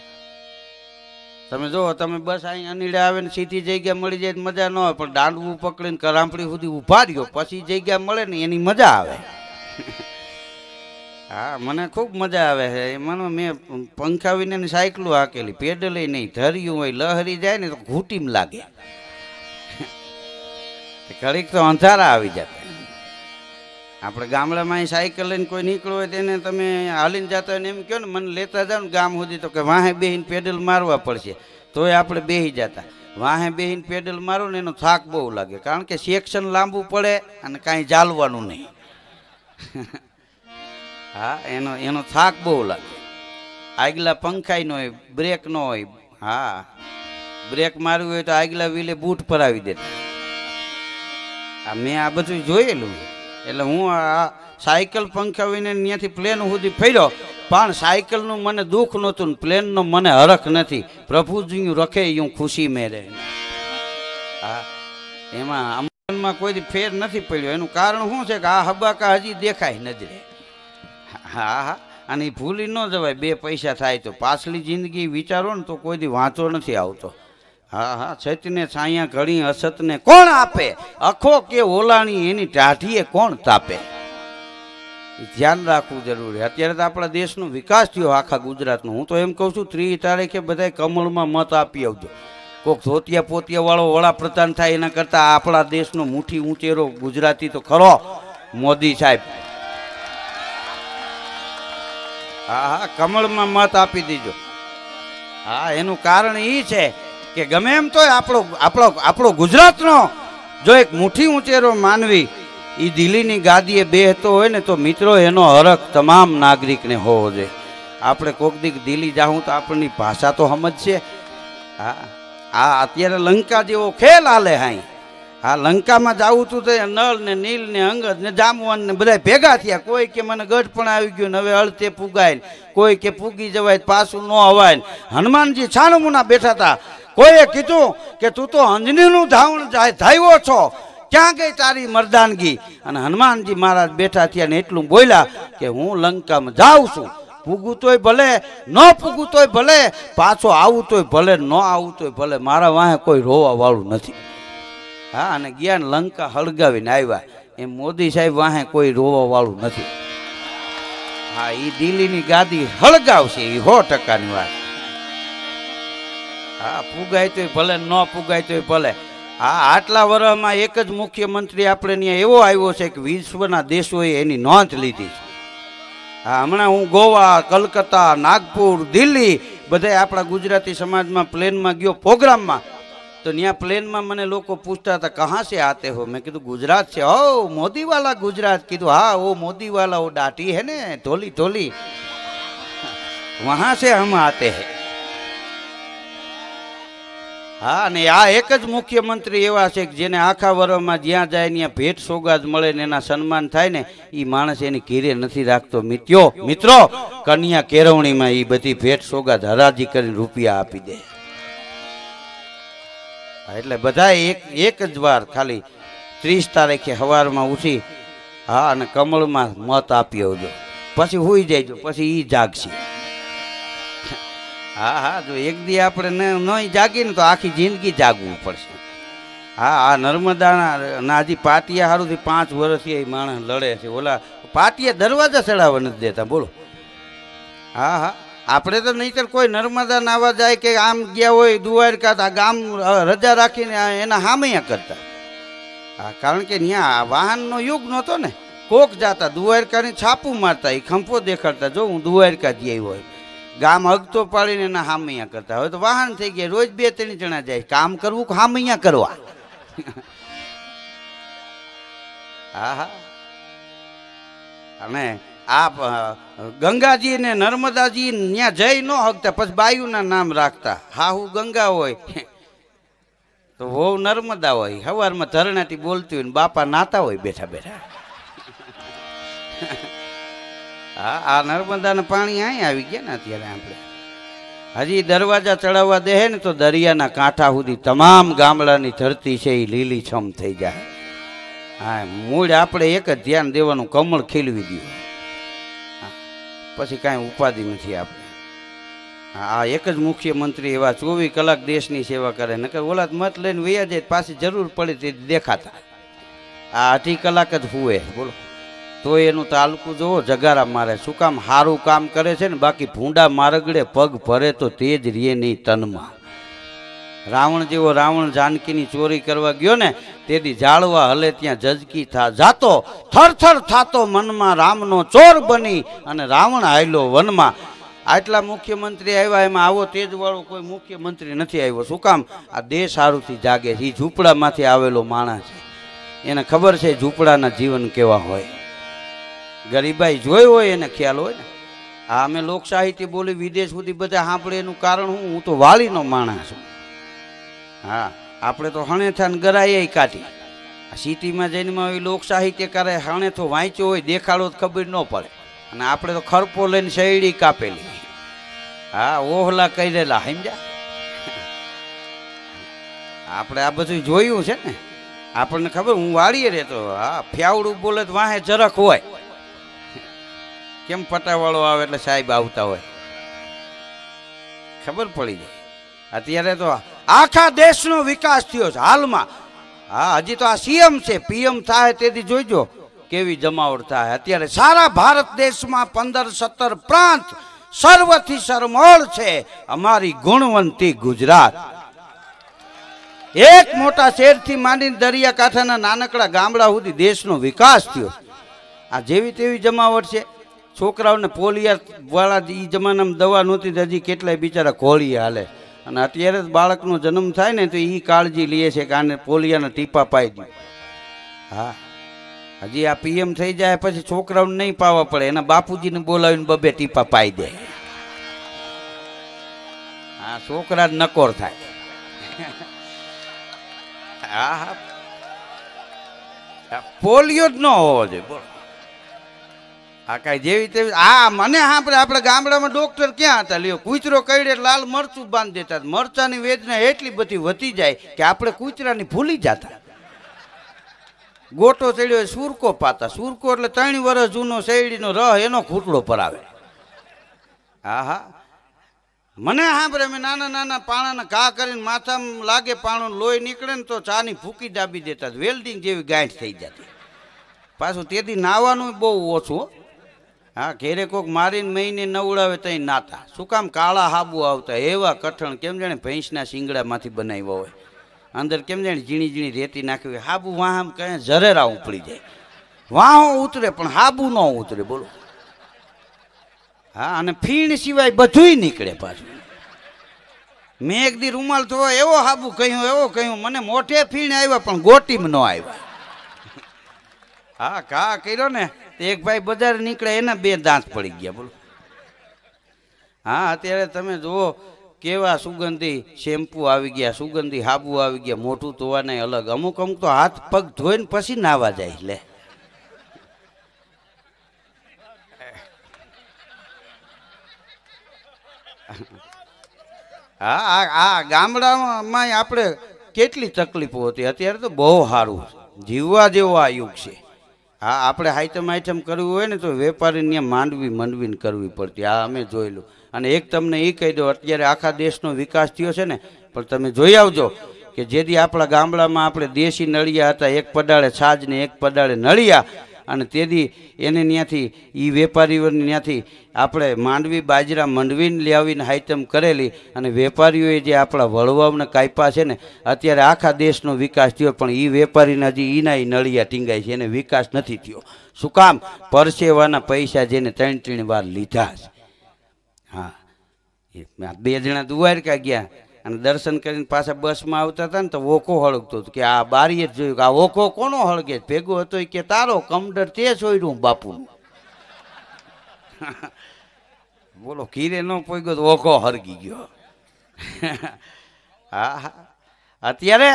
તમે જો તમે બસ અહીંયા અનીડે આવે ને સીધી જગ્યા મળી જાય મજા ન હોય પણ દાંડવું પકડીને કરાંપડી સુધી ઉભા રહ્યો પછી જગ્યા મળે ને એની મજા આવે <laughs> હા મને ખૂબ મજા આવે છે એમાં મેં પંખા પંખાવીને સાયકલું હાકેલી પેડલે નહીં ધર્યું હોય લહરી જાય ને તો ઘૂંટીમાં લાગે <laughs> ઘડીક તો અંધારા આવી જાય આપણે ગામડામાં સાયકલ લઈને કોઈ નીકળ્યો હોય તેને તમે હાલીને જતા હોય ને એમ કહો ને મને લેતા જાઓ ને ગામ સુધી તો કે વાહે બેહીને પેડલ મારવા પડશે તોય આપણે બેહી જતા વાહે બેહીને પેડલ મારો ને એનો થાક બહુ લાગે કારણ કે સેક્શન લાંબુ પડે અને કાંઈ ચાલવાનું નહીં <laughs> હા એનો એનો થાક બહુ લાગે આગલા પંખાઈ ન હોય બ્રેક ન હોય હા બ્રેક મારવું હોય તો આગલા વ્હીલે બૂટ પર આવી દેતા આ મેં આ બધું જોયેલું એટલે હું આ સાયકલ પંખાવીને ત્યાંથી પ્લેન સુધી ફેર્યો પણ સાયકલનું મને દુઃખ નહોતું પ્લેનનો મને હરખ નથી પ્રભુજી રખે હું ખુશી મેરે હા એમાં અમલમાં કોઈ ફેર નથી પડ્યો એનું કારણ શું છે કે આ હબાકા હજી દેખાય નજરે હા હા અને ભૂલી ન જવાય બે પૈસા થાય તો પાછલી જિંદગી વિચારો ને તો કોઈ દી વાંચો નથી આવતો હા હા સચને છાયા ઘણી અસતને કોણ આપે અખો કે ઓલાણી એની ટાઢીએ કોણ તાપે ધ્યાન રાખવું જરૂરી અત્યારે તો આપણા દેશનો વિકાસ થયો આખા ગુજરાતનો હું તો એમ કહું છું ત્રીસ તારીખે બધા કમળમાં મત આપી આવજો કોઈક ધોતિયા વાળો વડાપ્રધાન થાય એના કરતાં આપણા દેશનો મુઠ્ઠી ઊંચેરો ગુજરાતી તો ખરો મોદી સાહેબ હા હા કમળમાં મત આપી દીજો હા એનું કારણ એ છે કે ગમે એમ તોય આપણો આપણો આપણો ગુજરાતનો જો એક મુઠ્ઠી ઉંચેરો માનવી એ દિલ્હીની ગાદીએ બેહતો હોય ને તો મિત્રો એનો હરખ તમામ નાગરિકને હોવો જોઈએ આપણે કોક દીક દિલ્હી જાઉં તો આપણની ભાષા તો સમજશે હા આ અત્યારે લંકા જેવો ખેલ હાલે હાઈ હા લંકામાં જવું હતું તો નળ ને નીલ ને અંગદ ને જામવાન ને બધા ભેગા થયા કોઈ કે મને ગઢ પણ આવી ગયું ને હવે અળતે પુગાય કોઈ કે પૂગી જવાય પાછું ન અવાય હનુમાનજી છાણમુના બેઠા હતા કોઈએ કીધું કે તું તો અંજનીનું ધાવણ ધાવ્યો છો ક્યાં ગઈ તારી મરદાનગી અને હનુમાનજી મહારાજ બેઠા થયા ને એટલું બોલ્યા કે હું લંકામાં જાઉં છું પૂગું તોય ભલે ન પૂગું તોય ભલે પાછો આવું તોય ભલે ન આવું તોય ભલે મારા વાહે કોઈ રોવા વાળું નથી હા અને ગયા ને લંકા હળગાવીને આવ્યા એ મોદી સાહેબ વાહે કોઈ રોવા વાળું નથી હા એ દિલ્હીની ગાદી હળગાવશે એ સો ટકાની વાત હા પુગાય તોય ભલે ન પુગાય તોય ભલે હા આટલા વર્ષમાં એક જ મુખ્યમંત્રી આપણે ત્યાં એવો આવ્યો છે કે વિશ્વના દેશોએ એની નોંધ લીધી હા હમણાં હું ગોવા કલકત્તા નાગપુર દિલ્હી બધે આપણા ગુજરાતી સમાજમાં પ્લેનમાં ગયો પ્રોગ્રામમાં તો ત્યાં પ્લેનમાં મને લોકો પૂછતા હતા કહા છે આતે હો મેં કીધું ગુજરાત છે ઓ મોદીવાલા ગુજરાત કીધું હા ઓ મોદીવાલા ઓ દાટી હે ને ધોલી ધોલી વહાં છે હમ આતે હૈ હા અને આ એક જ મુખ્યમંત્રી એવા છે કે જેને આખા વર્ષમાં જ્યાં જાય ત્યાં ભેટ સોગાદ મળે ને એના સન્માન થાય ને એ માણસ એની ઘેરે નથી રાખતો મિત્યો મિત્રો કન્યા કેળવણીમાં એ બધી ભેટ સોગાદ હરાજી કરીને રૂપિયા આપી દે એટલે બધા એક એક જ વાર ખાલી ત્રીસ તારીખે સવારમાં ઉઠી હા અને કમળમાં મત આપી આવજો પછી હોઈ જાય પછી એ જાગશે હા હા જો એક દી આપણે ન જાગીને તો આખી જિંદગી જાગવું પડશે હા આ નર્મદાના નાજી પાટિયા સારુંથી પાંચ વર્ષથી એ માણસ લડે છે ઓલા પાટિયા દરવાજા ચડાવવા નથી દેતા બોલો હા હા આપણે તો નહીંતર કોઈ નર્મદા નાવા જાય કે આમ ગયા હોય દુવારકા આ ગામ રજા રાખીને એના હામૈયા કરતા હા કારણ કે ત્યાં વાહનનો યુગ નહોતો ને કોક જાતા દુવારકાની છાપું મારતા એ ખંભો દેખાડતા જો હું દુવારકા જઈ હોય ગામ હગતો પાડીને એના હામૈયા કરતા હવે તો વાહન થઈ ગયા રોજ બે ત્રણ જણા જાય કામ કરવું કે અહીંયા કરવા હા હા અને આ ગંગાજી ને નર્મદાજી ત્યાં જઈ ન હકતા પછી બાયુના નામ રાખતા હા હું ગંગા હોય તો વહુ નર્મદા હોય હવારમાં ધરણાથી બોલતી હોય ને બાપા નાતા હોય બેઠા બેઠા હા આ નર્મદાનું પાણી અહીં આવી ગયા ને અત્યારે આપણે હજી દરવાજા ચડાવવા દે ને તો દરિયાના કાંઠા સુધી તમામ ગામડાની ધરતી છે એ લીલીછમ થઈ જાય હા મૂળ આપણે એક જ ધ્યાન દેવાનું કમળ ખીલવી દીધું પછી કાંઈ ઉપાધિ નથી આપણે આ એક જ મુખ્યમંત્રી એવા ચોવીસ કલાક દેશની સેવા કરે નકર ઓલા મત લઈને વૈયા જાય પાછી જરૂર પડે તે દેખાતા આ અઢી કલાક જ હુએ બોલો તો એનું તાલુકું જુઓ જગારા મારે શું કામ સારું કામ કરે છે ને બાકી ભૂંડા મારગડે પગ ભરે તો તે જ રીએ નહીં તનમાં રાવણ જેવો રાવણ જાનકીની ચોરી કરવા ગયો ને તેથી જાળવા હલે ત્યાં જજકી થા જાતો થરથર થાતો મનમાં રામનો ચોર બની અને રાવણ આયલો વનમાં આટલા મુખ્યમંત્રી આવ્યા એમાં આવો તેજવાળો કોઈ મુખ્યમંત્રી નથી આવ્યો શું કામ આ દેશ સારુંથી જાગે છે એ ઝૂંપડામાંથી આવેલો માણસ છે એને ખબર છે ઝૂંપડાના જીવન કેવા હોય ગરીબાઈ જોઈ હોય એને ખ્યાલ હોય ને આ અમે લોકસાહિત્ય બોલી વિદેશ સુધી બધા સાંભળે એનું કારણ હું હું તો વાલીનો માણસ છું હા આપણે તો હણેથા ને ગરાઈએ કાઢી સિટીમાં જઈને આવી લોકસાહિત્યકારે હણે તો વાંચ્યો હોય દેખાડો તો ખબર ન પડે અને આપણે તો ખરપો લઈને શેરડી કાપેલી હા ઓહલા કરેલા સમજ્યા આપણે આ બધું જોયું છે ને આપણને ખબર હું વાળીએ રહેતો હા ફ્યાવડું બોલે તો વાહે જરાક હોય કેમ પટાવાળો આવે એટલે સાહેબ આવતા હોય ખબર પડી જાય અત્યારે તો આખા દેશનો વિકાસ થયો છે હાલમાં હા હજી તો આ સીએમ છે પીએમ થાય તેથી જોઈજો કેવી જમાવટ થાય અત્યારે સારા ભારત દેશમાં પંદર સત્તર પ્રાંત સર્વથી સરમળ છે અમારી ગુણવંતી ગુજરાત એક મોટા શહેરથી માંડીને દરિયા દરિયાકાંઠાના નાનકડા ગામડા સુધી દેશનો વિકાસ થયો આ જેવી તેવી જમાવટ છે છોકરાઓને પોલિયા વાળા એ જમાનામાં દવા નહોતી તો હજી કેટલાય બિચારા ઘોળી હાલે અને અત્યારે જ બાળકનો જન્મ થાય ને તો એ કાળજી લે છે કે આને પોલિયાના ટીપા પાઈ દે હા હજી આ પીએમ થઈ જાય પછી છોકરાઓને નહીં પાવા પડે એના બાપુજીને બોલાવીને બબે ટીપા પાઈ દે હા છોકરા નકોર થાય હા હા પોલિયો જ ન હોવો જોઈએ બોલો આ કાંઈ જેવી તેવી આ મને સાંભળે આપણે ગામડામાં ડોક્ટર ક્યાં હતા લ્યો કૂચરો કઈડે લાલ મરચું બાંધ દેતા મરચાની વેદના એટલી બધી વધી જાય કે આપણે કૂચરાની ભૂલી જતા ગોટો ચડ્યો સુરકો પાતા સુરકો એટલે ત્રણ વર્ષ જૂનો શેરડીનો રહ એનો ખૂટડો પરાવે હા હા મને સાંભળે મેં નાના નાના પાણાના ઘા કરીને માથામાં લાગે પાણું લોહી નીકળે ને તો ચાની ફૂકી દાબી દેતા વેલ્ડિંગ જેવી ગાંઠ થઈ જતી પાછું તેથી નાહવાનું બહુ ઓછું હા ઘેરે કોક મારીને મહીને નવડાવે તઈ નાતા શું કામ કાળા હાબુ આવતા એવા કઠણ કેમ જાણે ભેંસના શિંગડામાંથી બનાવ્યા હોય અંદર કેમ જાણે ઝીણી ઝીણી રેતી નાખવી હાબુ વાહમ કહે ઝરેરા ઉપડી જાય વાહો ઉતરે પણ હાબુ ન ઉતરે બોલો હા અને ફીણ સિવાય બધુંય નીકળે પાછું મેં એક દી રૂમાલ થવા એવો હાબુ કહ્યું એવો કહ્યું મને મોઢે ફીણ આવ્યા પણ ગોટીમાં ન આવ્યા હા કા કર્યો ને એક ભાઈ બજાર નીકળે એના બે દાંત પડી ગયા બોલો હા અત્યારે તમે જુઓ કેવા સુગંધી શેમ્પુ આવી ગયા સુગંધી હાબુ આવી ગયા મોટું ધોવા નહીં અલગ અમુક અમુક તો હાથ પગ ધોઈને પછી નાવા જાય લે હા આ ગામડામાં આપણે કેટલી તકલીફો હતી અત્યારે તો બહુ સારું જીવવા જેવો આ યુગ છે હા આપણે આઈટમ આઈટમ કરવું હોય ને તો વેપારીને માંડવી માંડવીને કરવી પડતી આ અમે જોયેલું અને એક તમને એ કહી દો અત્યારે આખા દેશનો વિકાસ થયો છે ને પણ તમે જોઈ આવજો કે જેથી આપણા ગામડામાં આપણે દેશી નળિયા હતા એક પડાળે છાજ ને એક પડાળે નળિયા અને તેથી એને ત્યાંથી એ વેપારીઓને ત્યાંથી આપણે માંડવી બાજરા મંડવીને લઈ આવીને આઈટમ કરેલી અને વેપારીઓએ જે આપણા વળવાઓને કાપ્યા છે ને અત્યારે આખા દેશનો વિકાસ થયો પણ એ વેપારીને હજી એના નળિયા ટીંગાય છે એને વિકાસ નથી થયો શું કામ પરસેવાના પૈસા જેને ત્રણ ત્રણ વાર લીધા છે હા બે જણા દુવાર ક્યાં ગયા અને દર્શન કરીને પાછા બસમાં આવતા હતા ને તો ઓખો હળગતો હતો કે આ બારીએ જ જોયું કે આ વોકો કોનો હળગે ભેગો હતો કે તારો કમડર તે સોયડું બાપુ <laughs> બોલો કીરે ન પોગ્યો તો વોકો હળગી ગયો <laughs> હા હા અત્યારે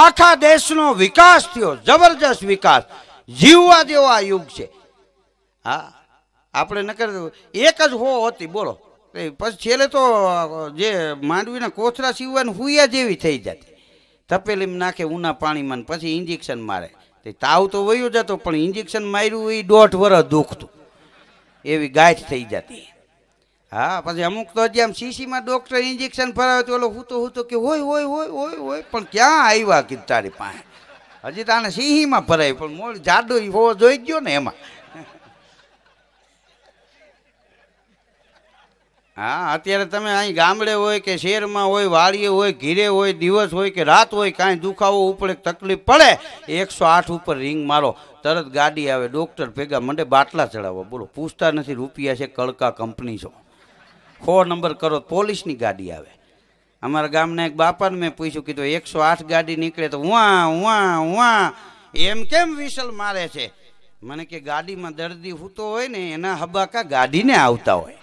આખા દેશનો વિકાસ થયો જબરજસ્ત વિકાસ જીવવા જેવો આ યુગ છે હા આપણે ન કરી એક જ હો હતી બોલો પછી છેલ્લે તો જે માંડવીના કોથળા સીવવાની હુયા જેવી થઈ જતી તપેલીમ નાખે ઉના પાણીમાં પછી ઇન્જેક્શન મારે તે તાવ તો વયો જતો પણ ઇન્જેક્શન માર્યું એ દોઢ વર્ષ દુખતું એવી ગાંઠ થઈ જતી હા પછી અમુક તો હજી આમ સીસીમાં ડૉક્ટર ઇન્જેક્શન ફરાવે તો ઓલો હૂતો હૂતો કે હોય હોય હોય હોય હોય પણ ક્યાં આવ્યા કીધું તારી પાસે હજી તાને સિંહીમાં ભરાય પણ મોડ જાડો હોવો જોઈ ગયો ને એમાં હા અત્યારે તમે અહીં ગામડે હોય કે શહેરમાં હોય વાડીએ હોય ઘીરે હોય દિવસ હોય કે રાત હોય કાંઈ દુખાવો ઉપડે તકલીફ પડે એકસો આઠ ઉપર રિંગ મારો તરત ગાડી આવે ડૉક્ટર ભેગા મને બાટલા ચડાવો બોલો પૂછતા નથી રૂપિયા છે કડકા કંપની છો સો નંબર કરો પોલીસની ગાડી આવે અમારા ગામના એક બાપાને મેં પૂછ્યું કીધું એકસો આઠ ગાડી નીકળે તો વાં વાં વાં એમ કેમ વિસલ મારે છે મને કે ગાડીમાં દર્દી હૂતો હોય ને એના હબાકા ગાડીને આવતા હોય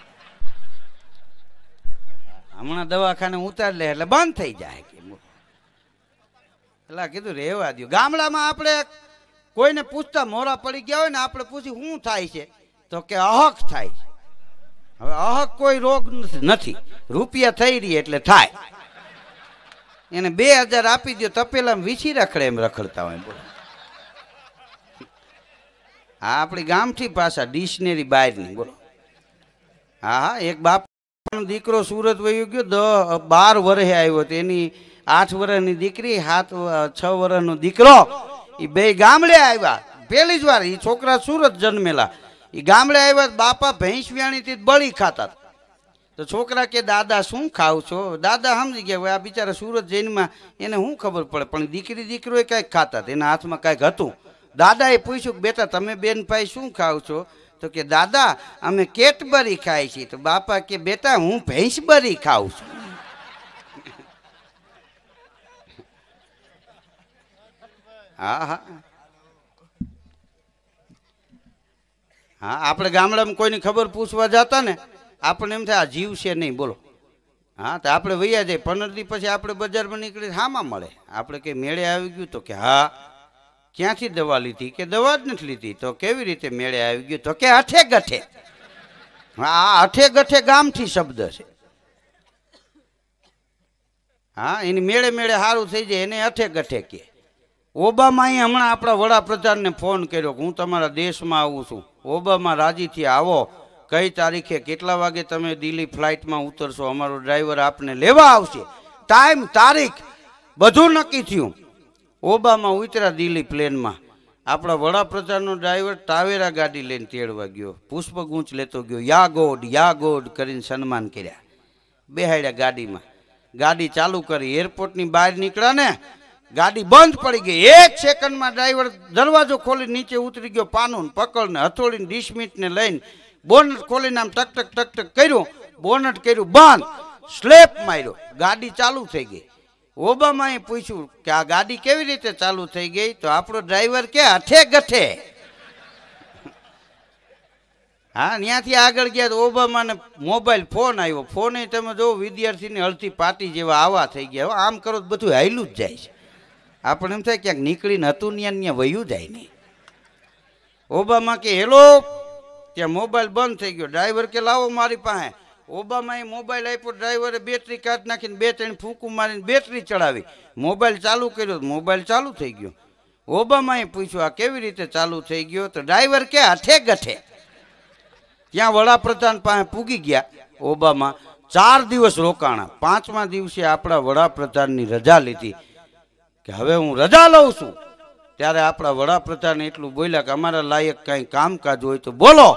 હમણાં દવાખાને ઉતારી લે એટલે બંધ થઈ જાય કે એટલે કીધું રહેવા દો ગામડામાં આપણે કોઈને પૂછતા મોરા પડી ગયા હોય ને આપણે પૂછી શું થાય છે તો કે અહક થાય છે હવે અહક કોઈ રોગ નથી રૂપિયા થઈ રહી એટલે થાય એને બે હજાર આપી દો તપેલા વીછી રખડે એમ રખડતા હોય બોલો હા આપણી ગામથી પાછા ડિક્શનરી બહારની બોલો હા હા એક બાપ પણ દીકરો સુરત વયો ગયો દ બાર વર્ષે આવ્યો હતો એની આઠ વર્ષની દીકરી સાત છ વર્ષનો દીકરો એ બે ગામડે આવ્યા પહેલી જ વાર એ છોકરા સુરત જન્મેલા એ ગામડે આવ્યા બાપા ભેંસ વ્યાણીથી બળી ખાતા તો છોકરા કે દાદા શું ખાવ છો દાદા સમજી ગયા હોય આ બિચારા સુરત જૈનમાં એને શું ખબર પડે પણ દીકરી દીકરોએ કાંઈક ખાતા એના હાથમાં કાંઈક હતું દાદાએ પૂછ્યું કે બેટા તમે બેન ભાઈ શું ખાવ છો તો કે દાદા અમે કેટબરી ખાઈ છીએ તો બાપા કે બેટા હું ભેંસબરી ખાઉં છું હા હા હા આપણે ગામડામાં કોઈની ખબર પૂછવા જતા ને આપણને એમ થાય આ જીવ છે નહીં બોલો હા તો આપણે વૈયા જાય પંદર દિવસ પછી આપણે બજારમાં નીકળી હામાં મળે આપણે કંઈ મેળે આવી ગયું તો કે હા ક્યાંથી દવા લીધી કે દવા જ નથી લીધી તો કેવી રીતે મેળે આવી ગયું તો કે અઠે ગઠે હા અઠે ગઠે ગામથી શબ્દ છે હા એની મેળે મેળે સારું થઈ જાય એને અઠે ગઠે કહે ઓબામાએ હમણાં આપણા વડાપ્રધાનને ફોન કર્યો કે હું તમારા દેશમાં આવું છું ઓબામા રાજીથી આવો કઈ તારીખે કેટલા વાગે તમે દિલ્હી ફ્લાઇટમાં ઉતરશો અમારો ડ્રાઈવર આપને લેવા આવશે ટાઈમ તારીખ બધું નક્કી થયું ઓબામા ઉતર્યા દિલ્હી પ્લેનમાં આપણા વડાપ્રધાનનો ડ્રાઈવર ટાવેરા ગાડી લઈને તેડવા ગયો પુષ્પગુંચ લેતો ગયો યા ગોડ યા ગોડ કરીને સન્માન કર્યા બેહાડ્યા ગાડીમાં ગાડી ચાલુ કરી એરપોર્ટની બહાર નીકળ્યા ને ગાડી બંધ પડી ગઈ એક સેકન્ડમાં ડ્રાઈવર દરવાજો ખોલી નીચે ઉતરી ગયો પાનું પકડને હથોડીને ડિશમીટને લઈને બોનટ ખોલીને આમ ટકટક ટક ટક કર્યું બોનટ કર્યું બંધ સ્લેપ માર્યો ગાડી ચાલુ થઈ ગઈ ઓબામાએ પૂછ્યું કે આ ગાડી કેવી રીતે ચાલુ થઈ ગઈ તો આપણો ડ્રાઈવર કે હઠે ગઠે હા ત્યાંથી આગળ ગયા તો ઓબામાને મોબાઈલ ફોન આવ્યો ફોને તમે જો વિદ્યાર્થીની હળતી પાટી જેવા આવા થઈ ગયા આમ કરો તો બધું હાયલું જ જાય છે આપણે એમ થાય ક્યાંક નીકળીને હતું ત્યાં ત્યાં વયું જાય નહીં ઓબામા કે હેલો ત્યાં મોબાઈલ બંધ થઈ ગયો ડ્રાઈવર કે લાવો મારી પાસે ઓબામાય મોબાઈલ આઈપડ ડ્રાઈવર બેટરી કાઢી નાખીને બે ત્રણ ફૂકુ મારીને બેટરી ચડાવી મોબાઈલ ચાલુ કર્યો મોબાઈલ ચાલુ થઈ ગયો ઓબામાય પૂછ્યો આ કેવી રીતે ચાલુ થઈ ગયો તો ડ્રાઈવર કે હાથે ગઠે ત્યાં વડાપ્રધાન પાસે પૂગી ગયા ઓબામા ચાર દિવસ રોકાણા પાંચમા દિવસે આપડા વડાપ્રધાનની રજા લીધી કે હવે હું રજા લઉં છું ત્યારે આપડા વડાપ્રધાન એટલું બોલ્યા કે અમારા લાયક કંઈ કામકાજ હોય તો બોલો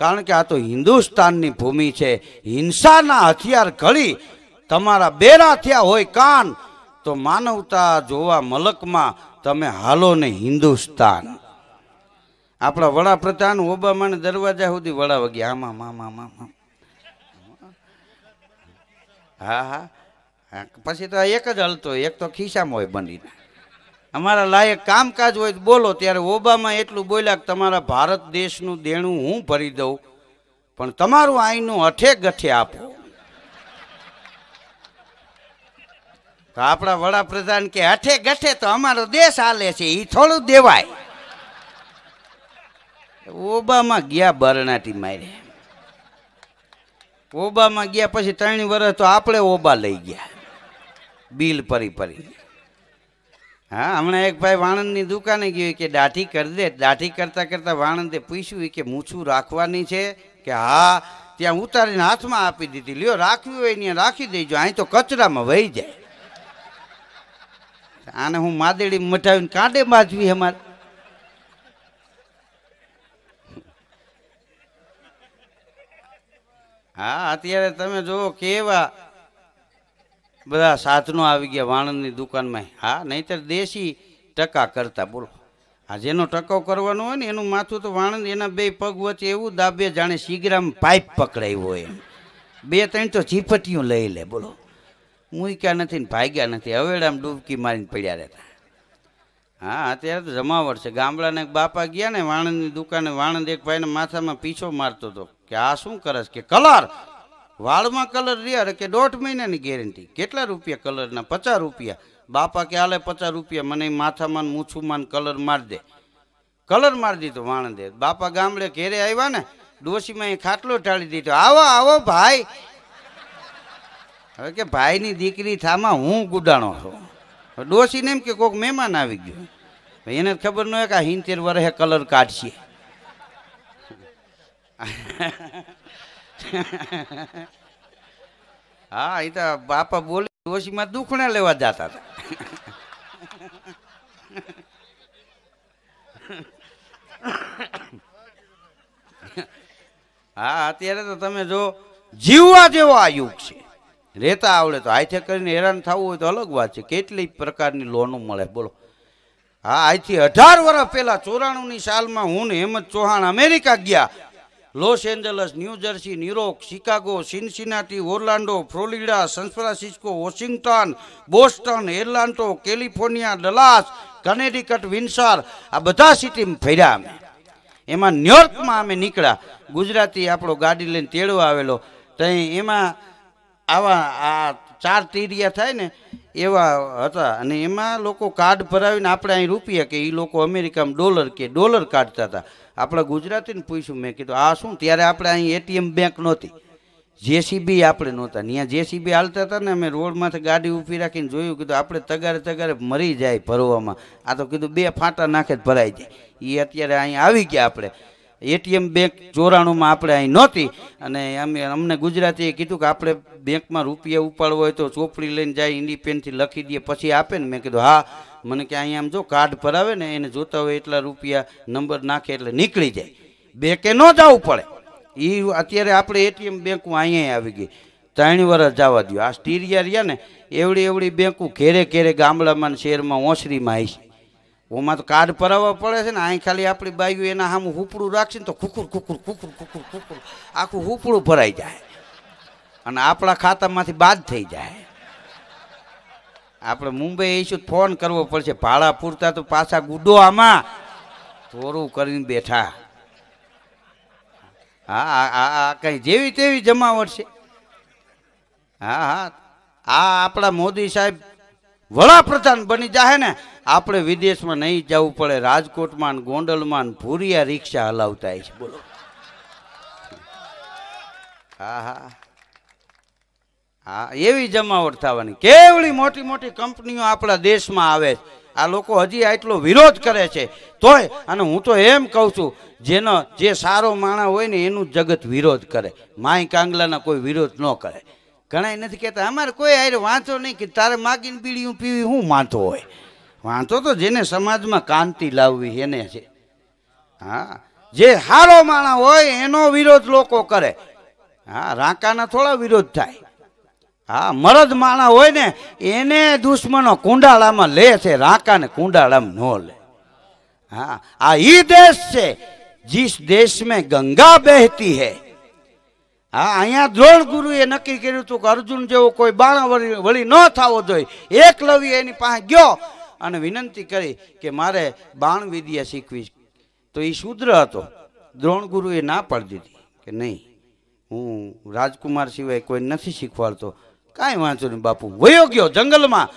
કારણ કે આ તો હિન્દુસ્તાનની ભૂમિ છે હિંસાના હથિયાર ઘડી તમારા બેરા થયા હોય કાન તો માનવતા જોવા મલકમાં તમે હાલો ને હિન્દુસ્તાન આપણા વડાપ્રધાન ઓબામાને દરવાજા સુધી વડા વગ્યા આમાં મામા મામા હા હા પછી તો એક જ હલતો એક તો ખિસ્સામાં હોય બનીને અમારા લાયક કામકાજ હોય તો બોલો ત્યારે ઓબામાં એટલું બોલ્યા કે તમારા ભારત દેશનું દેણું હું ભરી દઉં પણ તમારું આઈનું અઠે ગઠે આપો તો આપણા વડાપ્રધાન કે અઠે ગઠે તો અમારો દેશ હાલે છે એ થોડું દેવાય ઓબામાં ગયા બરણાટી મારે ઓબામાં ગયા પછી ત્રણ વર્ષ તો આપણે ઓબા લઈ ગયા બિલ પરી પરી હા હમણાં એક ભાઈ વાણંદની દુકાને ગયો કે દાઠી કરી દે દાઠી કરતા કરતા વાણંદે પૂછ્યું કે મૂછું રાખવાની છે કે હા ત્યાં ઉતારીને હાથમાં આપી દીધી લ્યો રાખવી હોય ને રાખી દેજો અહીં તો કચરામાં વહી જાય આને હું માદેડી મટાવીને કાંડે બાજવી અમારે હા અત્યારે તમે જુઓ કેવા બધા સાધનો આવી ગયા વાણંદની દુકાનમાં હા નહીંતર દેશી ટકા કરતા બોલો આ જેનો ટકો કરવાનો હોય ને એનું માથું તો વાણંદ એના બે પગ વચ્ચે એવું દાબે જાણે શીગ્રામ પાઇપ પકડાયું હોય એમ બે ત્રણ તો ચીપટીયું લઈ લે બોલો મૂક્યા નથી ને ભાગ્યા નથી હવેડામાં ડૂબકી મારીને પડ્યા રહેતા હા અત્યારે તો જમાવટ છે ગામડાના બાપા ગયા ને વાણંદની દુકાને વાણંદ એક ભાઈના માથામાં પીછો મારતો હતો કે આ શું કરસ કે કલર વાળમાં કલર રહ્યા એટલે કે દોઢ મહિનાની ગેરંટી કેટલા રૂપિયા કલરના પચાસ રૂપિયા બાપા કે હાલે પચાસ રૂપિયા મને માથામાં મૂછુંમાં કલર માર દે કલર માર દીધો વાણ દે બાપા ગામડે ઘેરે આવ્યા ને ડોશીમાં એ ખાટલો ટાળી દીધો આવો આવો ભાઈ હવે કે ભાઈની દીકરી થામાં હું ગુડાણો છું ડોશીને એમ કે કોઈક મહેમાન આવી ગયો એને ખબર ન હોય કે આ હિંતેર વર્ષે કલર કાઢશે <laughs> હા એ તો બાપા બોલે ડોશીમાં દુખણા લેવા જતા હતા <laughs> હા અત્યારે તો તમે જો જીવવા જેવો આ યુગ છે રહેતા આવડે તો હાથે કરીને હેરાન થવું હોય તો અલગ વાત છે કેટલી પ્રકારની લોનો મળે બોલો હા આજથી અઢાર વર્ષ પહેલા ચોરાણું ની સાલમાં હું ને હેમંત ચૌહાણ અમેરિકા ગયા Los Angeles New Jersey New York Chicago Cincinnati Orlando Florida San Francisco Washington Boston Atlanta California Dallas Connecticut Windsor આ બધા સિટીમાં ફર્યા અમે એમાં ન્યુયોર્કમાં અમે નીકળ્યા ગુજરાતી આપણો ગાડી લઈને તેડો આવેલો ત્યાં એમાં આવા આ ચાર તીરિયા થાય ને એવા હતા અને એમાં લોકો કાર્ડ ભરાવીને આપણે અહીં રૂપિયા કે એ લોકો અમેરિકામાં ડોલર કે ડોલર કાઢતા હતા આપણે ગુજરાતીને પૂછ્યું મેં કીધું આ શું ત્યારે આપણે અહીં એટીએમ બેંક નહોતી જેસીબી આપણે નહોતા ત્યાં જેસીબી હાલતા હતા ને અમે રોડમાંથી ગાડી ઊભી રાખીને જોયું કીધું આપણે તગારે તગારે મરી જાય ભરવામાં આ તો કીધું બે ફાંટા નાખે જ ભરાઈ જાય એ અત્યારે અહીં આવી ગયા આપણે એટીએમ બેંક ચોરાણુંમાં આપણે અહીં નહોતી અને અમે અમને ગુજરાતીએ કીધું કે આપણે બેંકમાં રૂપિયા ઉપાડવો હોય તો ચોપડી લઈને જાય ઇન્ડિપેન્ડથી લખી દઈએ પછી આપે ને મેં કીધું હા મને કે અહીંયા આમ જો કાર્ડ ભરાવે ને એને જોતા હોય એટલા રૂપિયા નંબર નાખે એટલે નીકળી જાય બેંકે ન જવું પડે એ અત્યારે આપણે એટીએમ બેંક અહીંયા આવી ગઈ ત્રણ વર્ષ જવા દો આ સ્ટીરિયા રહ્યા ને એવડી એવડી બેંકો ઘેરે ઘેરે ગામડામાં ને શહેરમાં ઓસરીમાં આવી છે ઓમાં તો કાર્ડ ભરાવવા પડે છે ને અહીં ખાલી આપણી બાયું એના સામે હુપડું રાખશે ને તો કુકુર કુકુર કુકુર કુકુર કુકુર આખું હુપડું ભરાઈ જાય અને આપણા ખાતામાંથી બાદ થઈ જાય આપણે મુંબઈ આવીશું ફોન કરવો પડશે ભાડા પૂરતા તો પાછા ગુડો આમાં થોડું કરીને બેઠા હા આ કઈ જેવી તેવી જમાવટ છે હા હા આ આપણા મોદી સાહેબ વડાપ્રધાન બની જાય ને આપણે વિદેશમાં નહીં જવું પડે રાજકોટમાં ગોંડલમાં ભૂરિયા રિક્ષા હલાવતા છે બોલો હા હા હા એવી જમાવટ થવાની કેવડી મોટી મોટી કંપનીઓ આપણા દેશમાં આવે છે આ લોકો હજી આટલો વિરોધ કરે છે તોય અને હું તો એમ કહું છું જેનો જે સારો માણસ હોય ને એનું જગત વિરોધ કરે માય કાંગલાના કોઈ વિરોધ ન કરે ઘણા નથી કહેતા અમારે કોઈ આયર વાંચો નહીં કે તારે માગીને પીડી પીવી હું વાંધો હોય વાંચો તો જેને સમાજમાં કાંતિ લાવવી એને છે હા જે હારો માણસ હોય એનો વિરોધ લોકો કરે હા રાંકાના થોડા વિરોધ થાય હા મરદ માણા હોય ને એને દુશ્મનો કુંડાળામાં લે છે રાંકાને કુંડાળામાં ન લે હા આ ઈ દેશ છે જીસ દેશ મેં ગંગા બહેતી હે હા અહીંયા દ્રોણ ગુરુએ નક્કી કર્યું હતું કે અર્જુન જેવો કોઈ બાણા વળી ન થવો જોઈએ એકલવ્ય એની પાસે ગયો અને વિનંતી કરી કે મારે બાણ વિદ્યા શીખવી તો એ શુદ્ર હતો દ્રોણ ગુરુએ ના પાડી દીધી કે નહીં હું રાજકુમાર સિવાય કોઈ નથી શીખવાડતો કાંઈ વાંચો નહીં બાપુ વયો ગયો જંગલમાં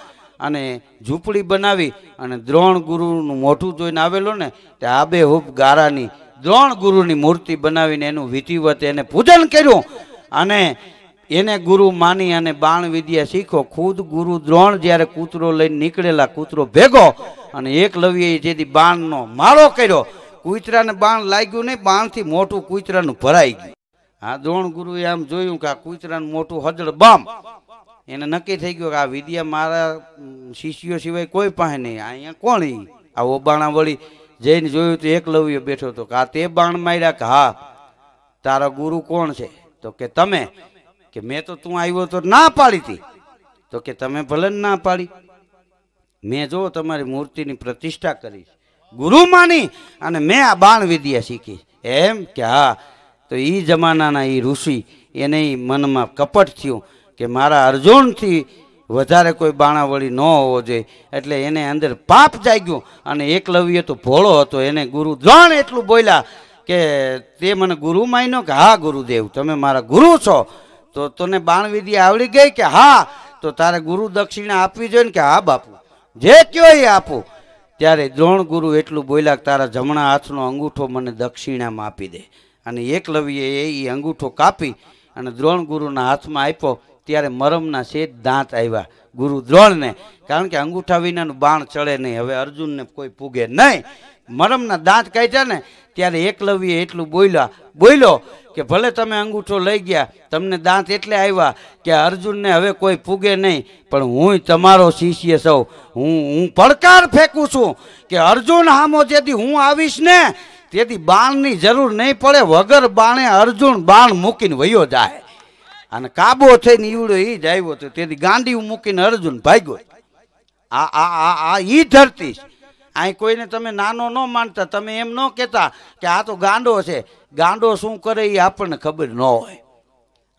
અને ઝૂંપડી બનાવી અને દ્રોણ ગુરુનું મોઢું જોઈને આવેલો ને તે આબે હુબ ગારાની દ્રોણ ગુરુની મૂર્તિ બનાવીને એનું વિધિવત એને પૂજન કર્યું અને એને ગુરુ માની અને બાણ વિદ્યા શીખો ખુદ ગુરુ દ્રોણ જ્યારે કૂતરો લઈને નીકળેલા કૂતરો ભેગો અને એક એકલવ્યએ જેથી બાણનો માળો કર્યો કુતરાને બાણ લાગ્યું નહીં બાણથી મોટું કુતરાનું ભરાઈ ગયું આ દ્રોણ ગુરુ એમ જોયું કે આ કુતરાનું મોટું હજળ બામ એને નક્કી થઈ ગયું કે આ વિદ્યા મારા શિષ્યો સિવાય કોઈ પાસે નહીં અહીંયા કોણ આ ઓબાણા વળી જઈને જોયું તો એક એકલવ્ય બેઠો હતો કે આ તે બાણ માર્યા કે હા તારા ગુરુ કોણ છે તો કે તમે કે મેં તો તું આવ્યો તો ના પાડી હતી તો કે તમે ભલે ના પાડી મેં જો તમારી મૂર્તિની પ્રતિષ્ઠા કરી ગુરુ માની અને મેં આ બાણ વિદ્યા શીખી એમ કે હા તો એ જમાનાના એ ઋષિ એને મનમાં કપટ થયું કે મારા અર્જુનથી વધારે કોઈ બાણાવળી ન હોવો જોઈએ એટલે એને અંદર પાપ જાગ્યું અને એકલવ્ય તો ભોળો હતો એને ગુરુ જાણ એટલું બોલ્યા કે તે મને ગુરુ માન્યો કે હા ગુરુદેવ તમે મારા ગુરુ છો તો તને બાણ વિધિ આવડી ગઈ કે હા તો તારે ગુરુ દક્ષિણા આપવી જોઈએ ને કે હા બાપુ જે કયો એ આપો ત્યારે દ્રોણ ગુરુ એટલું બોલ્યા કે તારા જમણા હાથનો અંગૂઠો મને દક્ષિણામાં આપી દે અને એકલવ્યએ એ અંગૂઠો કાપી અને દ્રોણ ગુરુના હાથમાં આપ્યો ત્યારે મરમના છે દાંત આવ્યા ગુરુ દ્રોણને કારણ કે અંગૂઠા વિનાનું બાણ ચડે નહીં હવે અર્જુનને કોઈ પૂગે નહીં મરમના દાંત કાઢ્યા ને ત્યારે એકલવ્ય એટલું બોલ્યા બોલ્યો કે ભલે તમે અંગૂઠો લઈ ગયા તમને દાંત એટલે આવ્યા કે અર્જુનને હવે કોઈ પૂગે નહીં પણ હું તમારો શિષ્ય સૌ હું હું પડકાર ફેંકું છું કે અર્જુન હામો જેથી હું આવીશ ને તેથી બાણની જરૂર નહીં પડે વગર બાણે અર્જુન બાણ મૂકીને વયો જાય અને કાબો થઈને ઈવડો એ જ આવ્યો હતો તેથી ગાંડી મૂકીને અર્જુન ભાગ્યો આ આ આ આ એ ધરતી અહીં કોઈને તમે નાનો ન માનતા તમે એમ ન કહેતા કે આ તો ગાંડો છે ગાંડો શું કરે એ આપણને ખબર ન હોય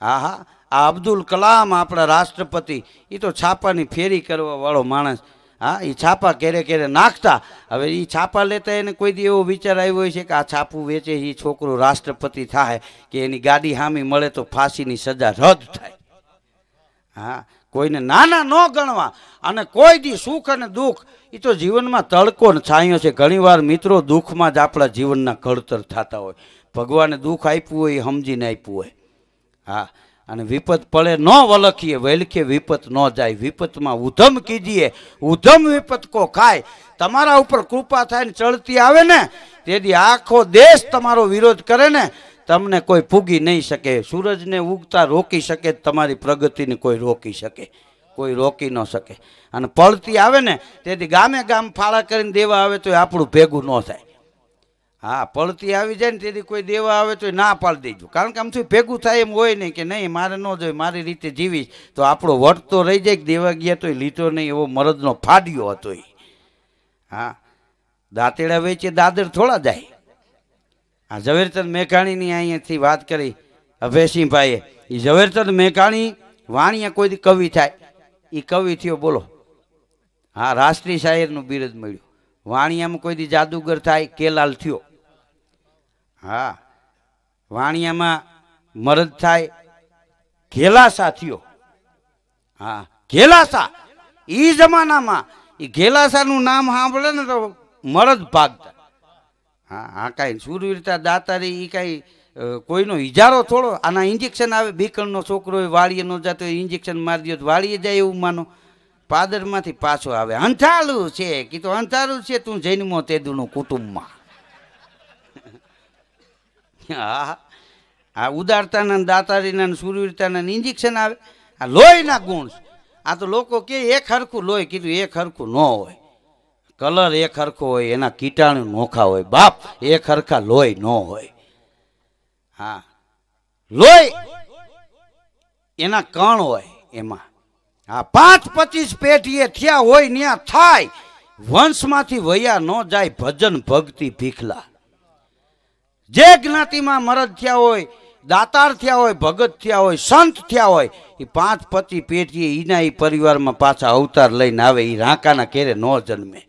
હા હા આ અબ્દુલ કલામ આપણા રાષ્ટ્રપતિ એ તો છાપાની ફેરી કરવાવાળો માણસ હા એ છાપા ક્યારે ક્યારે નાખતા હવે એ છાપા લેતા એને કોઈ દી એવો વિચાર આવ્યો હોય છે કે આ છાપું વેચે એ છોકરો રાષ્ટ્રપતિ થાય કે એની ગાડી હામી મળે તો ફાંસીની સજા રદ થાય હા કોઈને નાના ન ગણવા અને કોઈ દી સુખ અને દુઃખ એ તો જીવનમાં તડકો છાંયો છે ઘણીવાર મિત્રો દુઃખમાં જ આપણા જીવનના ઘડતર થતા હોય ભગવાને દુઃખ આપ્યું હોય એ સમજીને આપ્યું હોય હા અને વિપત પડે ન વલખીએ વલખીએ વિપત ન જાય વિપતમાં ઉધમ કીજીએ ઉધમ વિપત કો ખાય તમારા ઉપર કૃપા થાય ને ચડતી આવે ને તેથી આખો દેશ તમારો વિરોધ કરે ને તમને કોઈ ફૂગી નહીં શકે સૂરજને ઉગતા રોકી શકે તમારી પ્રગતિને કોઈ રોકી શકે કોઈ રોકી ન શકે અને પડતી આવે ને તેથી ગામે ગામ ફાળા કરીને દેવા આવે તો એ આપણું ભેગું ન થાય હા પડતી આવી જાય ને તેથી કોઈ દેવા આવે તો ના પાડી દેજો કારણ કે આમ થયું ભેગું થાય એમ હોય નહીં કે નહીં મારે ન જોઈએ મારી રીતે જીવીશ તો આપણો વટ તો રહી જાય કે દેવા ગયા તો લીધો નહીં એવો મરદનો ફાડ્યો હતો એ હા દાંતેડા વેચે દાદર થોડા જાય આ ઝવેરચંદ મેઘાણીની અહીંયાથી વાત કરી અભયસિંહભાઈએ એ ઝવેરચંદ મેઘાણી વાણિયા કોઈ કવિ થાય એ કવિ થયો બોલો હા રાષ્ટ્રીય શાયરનું બિરદ મળ્યું વાણિયામાં કોઈ દી જાદુગર થાય કેલાલ થયો હા વાણિયામાં મરદ થાય ઘેલાસા થયો હા ઘેલાસા એ જમાનામાં એ ઘેલાસાનું નામ સાંભળે ને તો મરદ ભાગતા હા હા કાંઈ સુરવીરતા દાતારી એ કાંઈ કોઈનો ઇજારો થોડો આના ઇન્જેક્શન આવે બીકણનો છોકરો વાળીએ ન જાતો ઇન્જેક્શન મારી દો વાળીએ જાય એવું માનો પાદરમાંથી પાછો આવે અંથાળું છે કીધું અંથાળું છે તું જૈનમો તેદુનું કુટુંબમાં હા આ ઉદારતાના દાતારીના સુરવીરતાના ઇન્જેક્શન આવે આ લોહીના ગુણ આ તો લોકો કે એક હરખું લોહી કીધું એક હરખું ન હોય કલર એક હરખો હોય એના કીટાણુ નોખા હોય બાપ એક હરખા લોહી ન હોય હા લોહી એના કણ હોય એમાં હા પાંચ પચીસ પેટીએ થયા હોય ત્યાં થાય વંશમાંથી વયા ન જાય ભજન ભક્તિ ભીખલા જે જ્ઞાતિમાં મરદ થયા હોય દાતાર થયા હોય ભગત થયા હોય સંત થયા હોય એ પાંચ પતિ પેટીએ એના એ પરિવારમાં પાછા અવતાર લઈને આવે એ રાંકાના કેરે ન જન્મે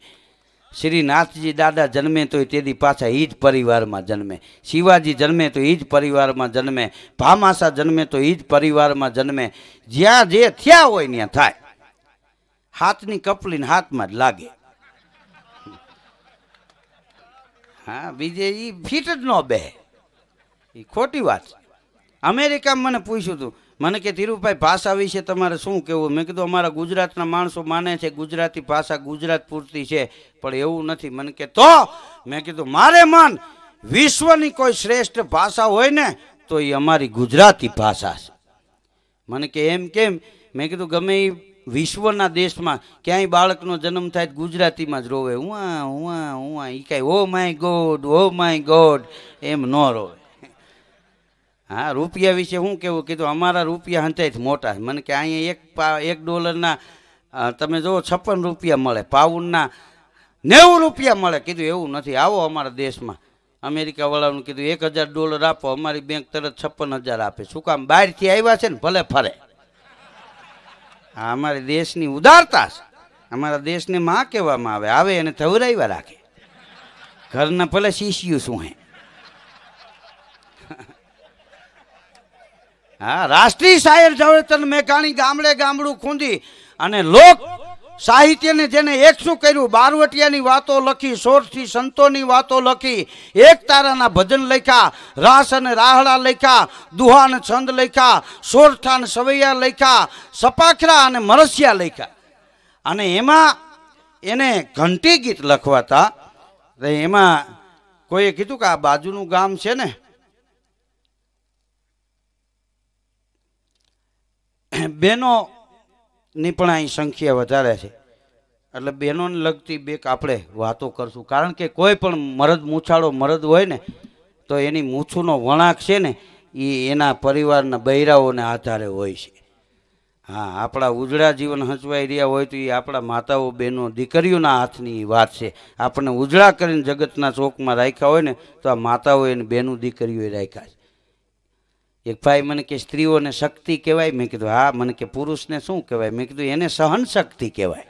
શ્રીનાથજી દાદા જન્મે તો એ તેથી પાછા એ જ પરિવારમાં જન્મે શિવાજી જન્મે તો એ જ પરિવારમાં જન્મે ભામાસા જન્મે તો એ જ પરિવારમાં જન્મે જ્યાં જે થયા હોય ત્યાં થાય હાથની કપલીને હાથમાં જ લાગે હા બીજે એ ફીટ જ ન બે એ ખોટી વાત અમેરિકામાં મને પૂછ્યું હતું મને કે ધીરુભાઈ ભાષા વિશે તમારે શું કહેવું મેં કીધું અમારા ગુજરાતના માણસો માને છે ગુજરાતી ભાષા ગુજરાત પૂરતી છે પણ એવું નથી મને કે તો મેં કીધું મારે માન વિશ્વની કોઈ શ્રેષ્ઠ ભાષા હોય ને તો એ અમારી ગુજરાતી ભાષા છે મને કે એમ કેમ મેં કીધું ગમે એ વિશ્વના દેશમાં ક્યાંય બાળકનો જન્મ થાય ગુજરાતીમાં જ રોવે ઉઆ ઉઆ ઉઆ એ કાંઈ oh my God oh my God એમ ન રોવે હા રૂપિયા વિશે શું કહેવું કીધું અમારા રૂપિયા હંચાઈ મોટા મને કે અહીંયા એક પા એક ડોલરના તમે જુઓ છપ્પન રૂપિયા મળે પાઉન્ડના નેવું રૂપિયા મળે કીધું એવું નથી આવો અમારા દેશમાં અમેરિકા વાળાનું કીધું એક હજાર ડોલર આપો અમારી બેંક તરત છપ્પન હજાર આપે શું કામ બહારથી આવ્યા છે ને ભલે ફરે આ અમારા દેશની ઉદારતા છે અમારા દેશને માં કહેવામાં આવે આવે એને થવરાવ્યા રાખે ઘરના ભલે શીશિયું શું હે હા રાષ્ટ્રીય શાયર ઝવેરચંદ મેઘાણી ગામડે ગામડું ખૂંદી અને લોક સાહિત્યને જેને એકસું કર્યું બારવટિયાની વાતો લખી સોરથી સંતોની વાતો લખી એક તારાના ભજન લખ્યા રાસ અને રાહડા લખ્યા દુહાન છંદ લખ્યા સોરઠાન સવૈયા લખ્યા સપાખરા અને મરસિયા લખ્યા અને એમાં એને ઘંટી ગીત લખવાતા એમાં કોઈએ કીધું કે આ બાજુનું ગામ છે ને બેનો ની પણ અહીં સંખ્યા વધારે છે એટલે બહેનોને લગતી બેક આપણે વાતો કરશું કારણ કે કોઈ પણ મરદ મૂછાળો મરદ હોય ને તો એની મૂછુનો વણાક છે ને એ એના પરિવારના બૈરાઓને આધારે હોય છે હા આપણા ઉજળા જીવન હંચવાઈ રહ્યા હોય તો એ આપણા માતાઓ બહેનો દીકરીઓના હાથની વાત છે આપણને ઉજળા કરીને જગતના ચોકમાં રાખ્યા હોય ને તો આ માતાઓ એને બહેનું દીકરીઓએ રાખ્યા છે એક ભાઈ મને કે સ્ત્રીઓને શક્તિ કહેવાય મેં કીધું હા મને કે પુરુષને શું કહેવાય મેં કીધું એને સહન શક્તિ કહેવાય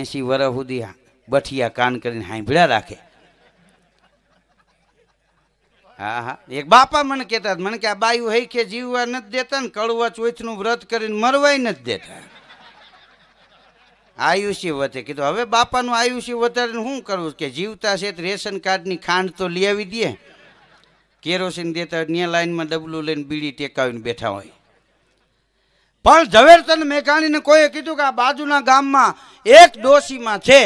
એંસી વર્ષ સુધી બઠિયા કાન કરીને હાંભળ્યા રાખે હા હા એક બાપા મને કહેતા મને કે આ બાયુ હઈ કે જીવવા નથી દેતા ને કડવા ચોથનું વ્રત કરીને મરવાય નથી દેતા આયુષ્ય વધે કીધું હવે બાપાનું આયુષ્ય વધારે શું કરવું કે જીવતા છે રેશન કાર્ડની ખાંડ તો લેવી આવી દઈએ કેરોસીન દેતા હોય ત્યાં લાઈનમાં ડબલું લઈને બીડી ટેકાવીને બેઠા હોય પણ ઝવેરચંદ મેઘાણીને કોઈએ કીધું કે આ બાજુના ગામમાં એક ડોશીમાં છે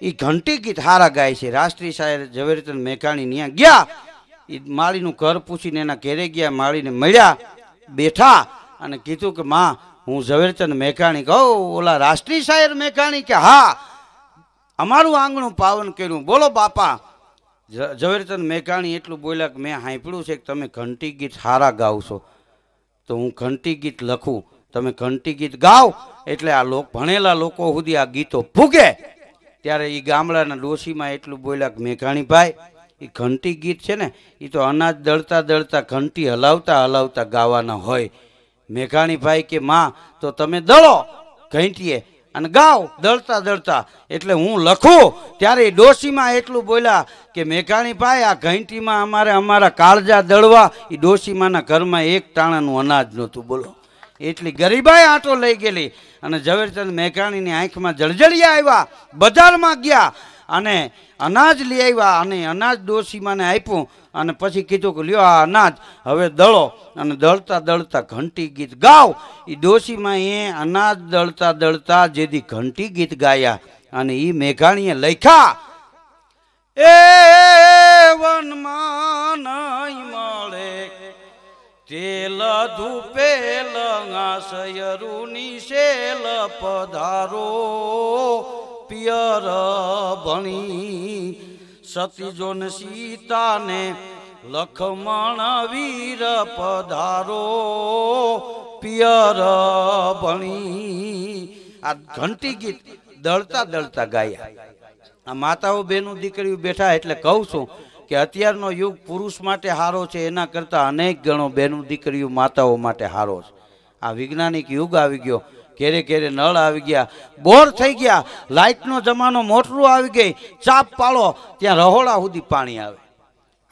એ ઘંટી ગીત હારા ગાય છે રાષ્ટ્રીય સાહેબ ઝવેરચંદ મેઘાણી ત્યાં ગયા એ માળીનું ઘર પૂછીને એના ઘેરે ગયા માળીને મળ્યા બેઠા અને કીધું કે માં હું ઝવેરચંદ મેઘાણી કહું ઓલા રાષ્ટ્રીય સાહેબ મેઘાણી કે હા અમારું આંગણું પાવન કર્યું બોલો બાપા ઝવેરચંદ મેઘાણી એટલું બોલ્યા કે મેં સાંભળ્યું છે કે તમે ઘંટી ગીત સારા ગાવ છો તો હું ઘંટી ગીત લખું તમે ઘંટી ગીત ગાઓ એટલે આ લોક ભણેલા લોકો સુધી આ ગીતો ભૂગે ત્યારે એ ગામડાના ડોશીમાં એટલું બોલ્યા કે મેઘાણીભાઈ એ ઘંટી ગીત છે ને એ તો અનાજ દળતા દળતા ઘંટી હલાવતા હલાવતા ગાવાના હોય મેઘાણીભાઈ કે માં તો તમે દળો ઘંટીએ અને ગાવ દળતા દળતા એટલે હું લખું ત્યારે ડોશીમાં એટલું બોલ્યા કે મેઘાણી ભાઈ આ ઘંટીમાં અમારે અમારા કાળજા દળવા એ ડોશીમાના ઘરમાં એક ટાણાનું અનાજ નહોતું બોલો એટલી ગરીબાઈ આંટો લઈ ગયેલી અને ઝવેરચંદ મેઘાણીની આંખમાં જળજળિયા આવ્યા બજારમાં ગયા અને અનાજ લઈ આવ્યા અને અનાજ ડોશીમાને આપ્યું અને પછી કીધું કે લ્યો આ અનાજ હવે દળો અને દળતા દળતા ઘંટી ગીત ગાઓ એ ડોશીમાં એ અનાજ દળતા દળતા જેથી ઘંટી ગીત ગાયા અને એ મેઘાણીએ લખ્યા એ વનમાં નહીં મળે તેલ ધૂપેલ આશયરૂની શેલ પધારો પિયર ભણી સતીજો ને સીતાને લખમણ વીર પધારો પિયર ભણી આ ઘંટી ગીત દળતા દળતા ગાયા આ માતાઓ બેનું દીકરીઓ બેઠા એટલે કહું છું કે અત્યારનો યુગ પુરુષ માટે હારો છે એના કરતાં અનેક ગણો બેનું દીકરીઓ માતાઓ માટે હારો છે આ વૈજ્ઞાનિક યુગ આવી ગયો ઘેરે કેરે નળ આવી ગયા બોર થઈ ગયા લાઇટનો જમાનો મોટરું આવી ગઈ ચાપ પાડો ત્યાં રહોળા સુધી પાણી આવે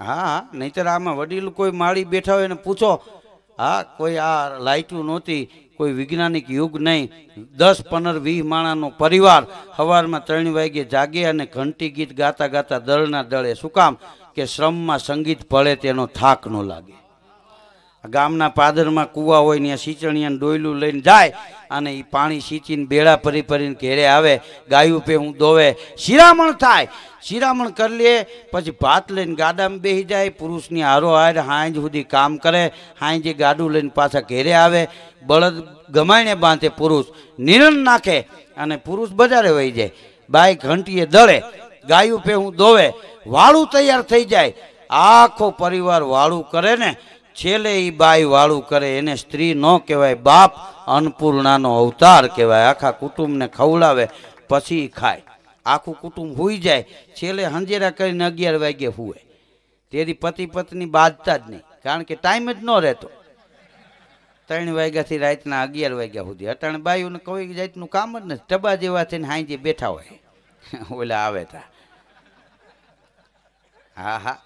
હા નહીતર આમાં વડીલ કોઈ માળી બેઠા હોય ને પૂછો હા કોઈ આ લાઇટું નહોતી કોઈ વૈજ્ઞાનિક યુગ નહીં દસ પંદર વીસ માણાનો પરિવાર સવારમાં ત્રણ વાગ્યે જાગે અને ઘંટી ગીત ગાતા ગાતા દળના દળે શું કામ કે શ્રમમાં સંગીત ભળે તેનો થાક ન લાગે ગામના પાદરમાં કૂવા હોય ત્યાં અને ડોયલું લઈને જાય અને એ પાણી સિંચીને બેડા ફરી ફરીને ઘેરે આવે ગાયું પે હું દોવે શિરામણ થાય શિરામણ કરી લે પછી ભાત લઈને ગાડામાં બેસી જાય પુરુષની હારો હાર હાંજ સુધી કામ કરે હાંજે ગાડું લઈને પાછા ઘેરે આવે બળદ ગમાઈને બાંધે પુરુષ નિરણ નાખે અને પુરુષ બજારે વહી જાય બાઈ ઘંટીએ દળે ગાયું પે હું દોવે વાળું તૈયાર થઈ જાય આખો પરિવાર વાળું કરે ને છેલ્લે એ બાઈ વાળું કરે એને સ્ત્રી ન કહેવાય બાપ અન્નપૂર્ણાનો અવતાર કહેવાય આખા કુટુંબને ખવડાવે પછી ખાય આખું કુટુંબ હોઈ જાય છેલ્લે હંજેરા કરીને અગિયાર વાગે હુએ તેથી પતિ પત્ની બાજતા જ નહીં કારણ કે ટાઈમ જ ન રહેતો ત્રણ વાગ્યાથી રાતના અગિયાર વાગ્યા સુધી અત્યારે બાયુને કોઈ જાતનું કામ જ નથી ટબા જેવા થઈને હાઈ બેઠા હોય ઓલા આવે તા હા હા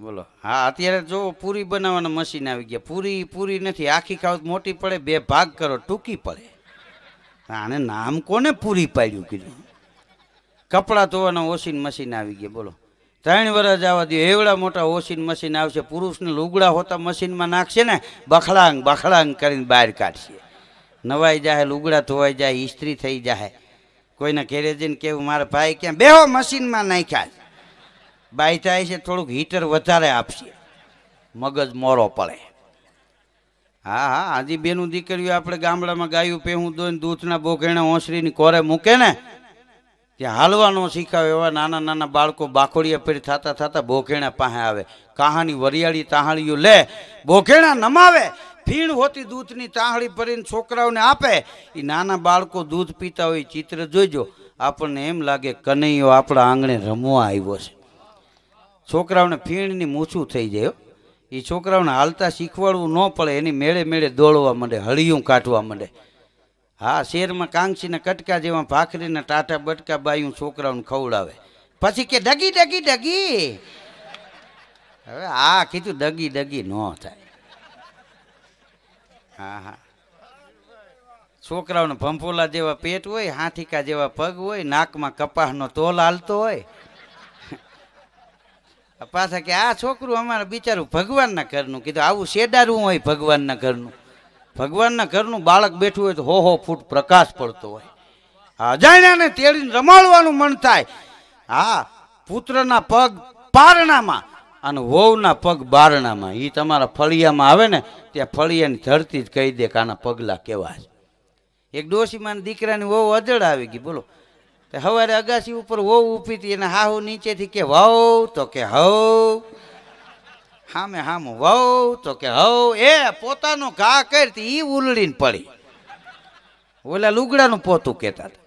બોલો હા અત્યારે જો પૂરી બનાવવાનું મશીન આવી ગયા પૂરી પૂરી નથી આખી ખાવ મોટી પડે બે ભાગ કરો ટૂંકી પડે આને નામ કોને પૂરી પાડ્યું કીધું કપડાં ધોવાના ઓસીન મશીન આવી ગયા બોલો ત્રણ વર્ષ આવવા દો એવડા મોટા ઓસીન મશીન આવશે પુરુષને લુગડા હોતા મશીનમાં નાખશે ને બખડાંગ બખડાંગ કરીને બહાર કાઢશે નવાઈ જાય લુગડા ધોવાઈ જાય ઇસ્ત્રી થઈ જાય કોઈને ઘેરે જઈને કેવું મારા ભાઈ ક્યાં બેહો મશીનમાં નાખ્યા બાયતા છે થોડુંક હીટર વધારે આપશે મગજ મોરો પડે હા હા આજી બેનું દીકરીઓ આપણે ગામડામાં ગાયું પહેવું દોઈને દૂધના બોઘેણા ઓસરીની કોરે મૂકે ને ત્યાં હાલવાનો ન શીખાવે એવા નાના નાના બાળકો બાખોડિયા પેઢી થતા થતા બોઘેણા પાસે આવે કહાની વરિયાળી તાહાળીઓ લે ભોખેણા નમાવે ફીણ હોતી દૂધની તાહળી ભરીને છોકરાઓને આપે એ નાના બાળકો દૂધ પીતા હોય ચિત્ર જોઈજો આપણને એમ લાગે કનૈયો આપણા આંગણે રમવા આવ્યો છે છોકરાઓને ફીણની મૂછું થઈ જાય એ છોકરાઓને હાલતા શીખવાડવું ન પડે એની મેળે મેળે દોડવા માંડે હળિયું કાઢવા માંડે હા શેરમાં કાંક્ષીને કટકા જેવા ભાખરીને ટાટા બટકા બાયું છોકરાઓને ખવડાવે પછી કે ડગી ડગી ડગી હવે આ કીધું ડગી ડગી ન થાય હા હા છોકરાઓને ભંફોલા જેવા પેટ હોય હાથીકા જેવા પગ હોય નાકમાં કપાસનો તોલ હાલતો હોય પાછા કે આ છોકરું અમારે બિચારું ભગવાનના ઘરનું કીધું આવું શેડારું હોય ભગવાનના ઘરનું ભગવાનના ઘરનું બાળક બેઠું હોય તો હો હો ફૂટ પ્રકાશ પડતો હોય હા અજાણ્યાને તેડીને રમાડવાનું મન થાય હા પુત્રના પગ પારણામાં અને વહુના પગ બારણામાં એ તમારા ફળિયામાં આવે ને ત્યાં ફળિયાની ધરતી જ કહી દે કે આના પગલાં કેવા છે એક ડોશીમાન દીકરાની વહુ અજડ આવી ગઈ બોલો સવારે અગાસી ઉપર વહુ ઉપી હતી અને હાહુ નીચેથી કે વહુ તો કે હવ હામે હામ વહુ તો કે હવ એ પોતાનો ઘા કરતી એ ઉલડીને પડી ઓલા લુગડાનું પોતું કહેતા હતા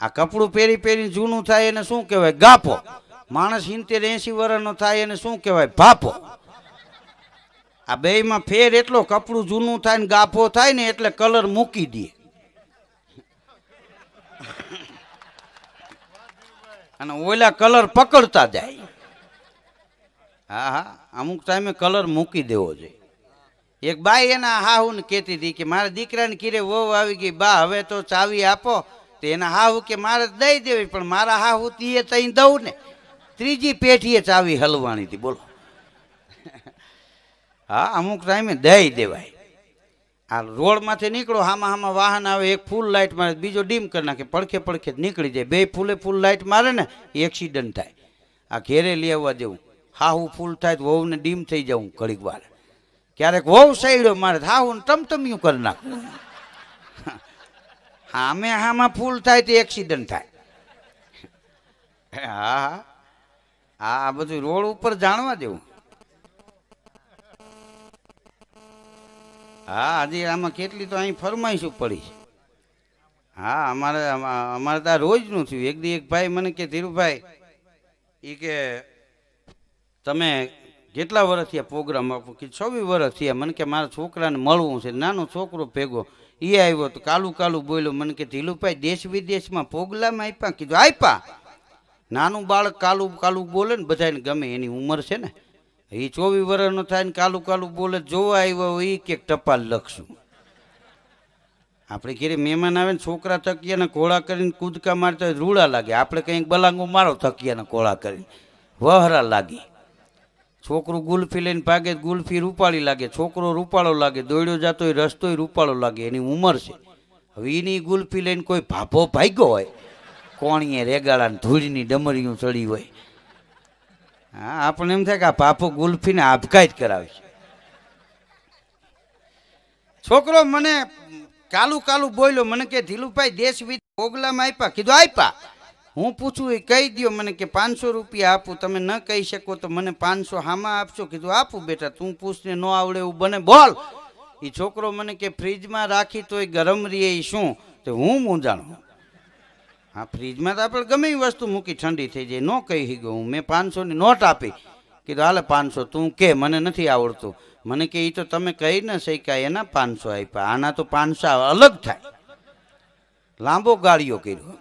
આ કપડું પહેરી પહેરી જૂનું થાય એને શું કહેવાય ગાપો માણસ સિત્તેર એંસી વર્ષનો થાય એને શું કહેવાય ભાપો આ બેયમાં ફેર એટલો કપડું જૂનું થાય ને ગાફો થાય ને એટલે કલર મૂકી દે અને ઓલા કલર પકડતા જાય હા હા અમુક ટાઈમે કલર મૂકી દેવો જોઈએ એક બાઈ એના હાહુને કહેતી હતી કે મારા દીકરાને કીરે વહુ આવી ગઈ બા હવે તો ચાવી આપો તો એના હાહુ કે મારે દઈ દેવી પણ મારા હાહુ તીએ તઈ દઉં ને ત્રીજી પેઠીએ ચાવી હલવાણી હતી બોલો હા અમુક ટાઈમે દઈ દેવાય આ રોડમાંથી નીકળો હામાં હામાં વાહન આવે એક ફૂલ લાઇટ મારે બીજો ડીમ કરી નાખે પડખે પડખે નીકળી જાય બે ફૂલે ફૂલ લાઇટ મારે ને એક્સિડન્ટ થાય આ ઘેરે લઈ આવવા જેવું હાહુ ફૂલ થાય તો વહુને ડીમ થઈ જાઉં ઘડીક વાર ક્યારેક વહુ સાઈડો મારે હાહુને ટમટમિયું કરી નાખું <laughs> હામે હામાં ફૂલ થાય તો એક્સિડન્ટ થાય <laughs> હા હા આ બધું રોડ ઉપર જાણવા દેવું હા આજે આમાં કેટલી તો અહીં ફરમાઈશું પડી હા અમારે અમારે ત્યાં રોજનું થયું એક દી એક ભાઈ મને કે ધીરુભાઈ એ કે તમે કેટલા વર્ષ થયા પ્રોગ્રામ આપો કે છવ્વીસ વર્ષ થયા મને કે મારા છોકરાને મળવું છે નાનો છોકરો ભેગો એ આવ્યો તો કાલું કાલું બોલ્યો મને કે ધીલુભાઈ દેશ વિદેશમાં પોગલામાં આપ્યા કીધું આપ્યા નાનું બાળક કાલું કાલું બોલે ને બધાને ગમે એની ઉંમર છે ને એ ચોવી વર્ષનો થાય ને કાલું કાલું બોલે જોવા આવ્યો એ કે ટપાલ લખશું આપણે ઘેરે મહેમાન આવે ને છોકરા તકિયાને ઘોળા કરીને કૂદકા મારતા હોય રૂડા લાગે આપણે કંઈક બલાંગો મારો તકિયાને ઘોળા કરીને વહરા લાગે છોકરું ગુલ્ફી લઈને ભાગે ગુલફી રૂપાળી લાગે છોકરો રૂપાળો લાગે દોડ્યો જતો હોય રસ્તો રૂપાળો લાગે એની ઉંમર છે હવે એની ગુલ્ફી લઈને કોઈ ભાભો ભાગ્યો હોય કોણીએ રેગાળા ધૂળની ડમરીઓ ચડી હોય હા આપણને એમ થાય કે આ પાપુ ગુલ્ફીને આપઘાત જ કરાવશે છોકરો મને કાલું કાલું બોલ્યો મને કે ધીલુભાઈ દેશ વિદેશ ભોગલામાં આપ્યા કીધું આપ્યા હું પૂછું એ કહી દો મને કે પાંચસો રૂપિયા આપું તમે ન કહી શકો તો મને પાંચસો હામાં આપશો કીધું આપું બેટા તું પૂછને ન આવડે એવું બને બોલ એ છોકરો મને કે ફ્રીજમાં રાખી તો એ ગરમ રીએ શું તો હું મૂંઝાણું હા ફ્રીજમાં તો આપણે ગમે એ વસ્તુ મૂકી ઠંડી થઈ જાય ન કહી ગયું મેં પાંચસોની નોટ આપી કીધું હાલે પાંચસો તું કે મને નથી આવડતું મને કે એ તો તમે કહી ન શક્યા એના પાંચસો આપ્યા આના તો પાંચસો અલગ થાય લાંબો ગાળિયો કર્યો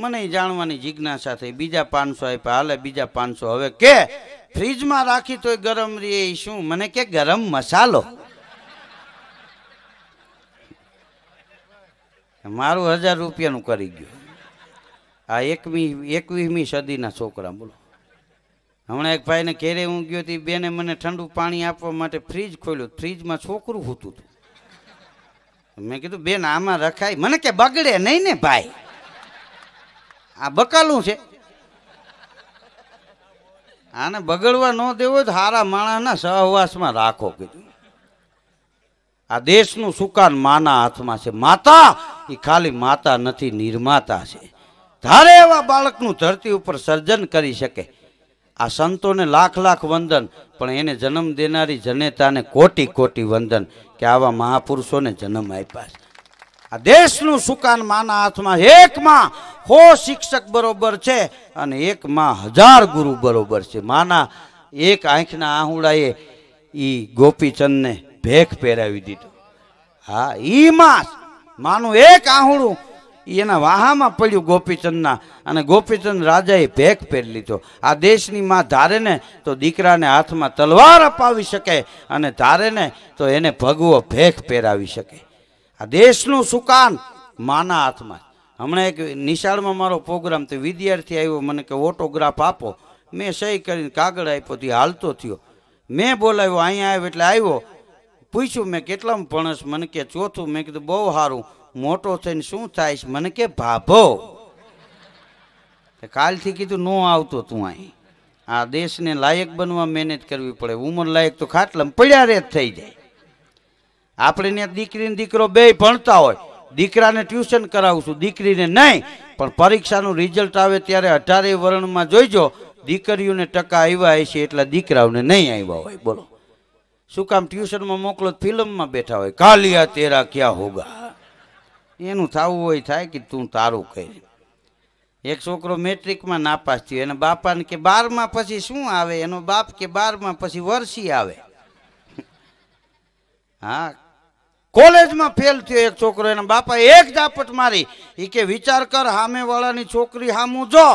મને જાણવાની જિજ્ઞાસા થઈ બીજા પાંચસો આપ્યા હાલે બીજા પાંચસો હવે કે ફ્રીજમાં રાખી તોય ગરમ રે શું મને કે ગરમ મસાલો મારું હજાર રૂપિયાનું કરી ગયું આ એકમી એકવીસમી સદીના છોકરા બોલો હમણાં એક ભાઈને ઘેરે હું ગયો હતી બેને મને ઠંડુ પાણી આપવા માટે ફ્રીજ ખોલ્યું ફ્રીજમાં છોકરું હોતું હતું મેં કીધું બેન આમાં રખાય મને કે બગડે નહીં ને ભાઈ આ બકાલું છે આને બગડવા ન દેવો તો હારા માણસના સહવાસમાં રાખો કીધું આ દેશનું સુકાન માના હાથમાં છે માતા એ ખાલી માતા નથી નિર્માતા છે ધારે એવા બાળકનું ધરતી ઉપર સર્જન કરી શકે આ સંતોને લાખ લાખ વંદન પણ એને જન્મ દેનારી જનેતાને કોટી કોટી વંદન કે આવા મહાપુરુષોને જન્મ આપ્યા છે આ દેશનું સુકાન માના હાથમાં એક માં હો શિક્ષક બરોબર છે અને એક માં હજાર ગુરુ બરોબર છે માના એક આંખના આહુડાએ એ ગોપીચંદને ભેખ પહેરાવી દીધો હા ઈ માં માનું એક આહુણું એના વાહામાં પડ્યું ગોપીચંદના અને ગોપીચંદ રાજાએ ભેખ પહેરી લીધો આ દેશની માં ધારે ને તો દીકરાને હાથમાં તલવાર અપાવી શકે અને ધારે ને તો એને ભગવો ભેખ પહેરાવી શકે આ દેશનું સુકાન માના હાથમાં હમણાં એક નિશાળમાં મારો પ્રોગ્રામ તે વિદ્યાર્થી આવ્યો મને કે ઓટોગ્રાફ આપો મેં સહી કરીને કાગળ આપ્યો તે હાલતો થયો મેં બોલાવ્યો અહીંયા આવ્યો એટલે આવ્યો પૂછ્યું મેં કેટલામાં ભણસ મને કે ચોથું મેં કીધું બહુ સારું મોટો થઈને શું થાય છે મને કે ભાભો કાલથી કીધું ન આવતો તું અહીં આ દેશને લાયક બનવા મહેનત કરવી પડે ઉંમર લાયક તો ખાટલા પડ્યા રે થઈ જાય આપણે ત્યાં દીકરીને દીકરો બે ભણતા હોય દીકરાને ટ્યુશન કરાવશું દીકરીને નહીં પણ પરીક્ષાનું રિઝલ્ટ આવે ત્યારે અઢારે વર્ણમાં જોઈજો દીકરીઓને ટકા આવ્યા હશે એટલા દીકરાઓને નહીં આવ્યા હોય બોલો શું કામ ટ્યુશનમાં મોકલો ફિલ્મમાં બેઠા હોય કાલિયા તેરા ક્યાં હોગા એનું થવું હોય થાય કે તું તારું કહી એક છોકરો મેટ્રિકમાં નાપાસ થયો એના બાપાને કે બારમાં પછી શું આવે એનો બાપ કે બારમાં પછી વરસી આવે હા કોલેજમાં ફેલ થયો એક છોકરો એના બાપા એક ઝાપટ મારી એ કે વિચાર કર સામેવાળાની છોકરી સામું જો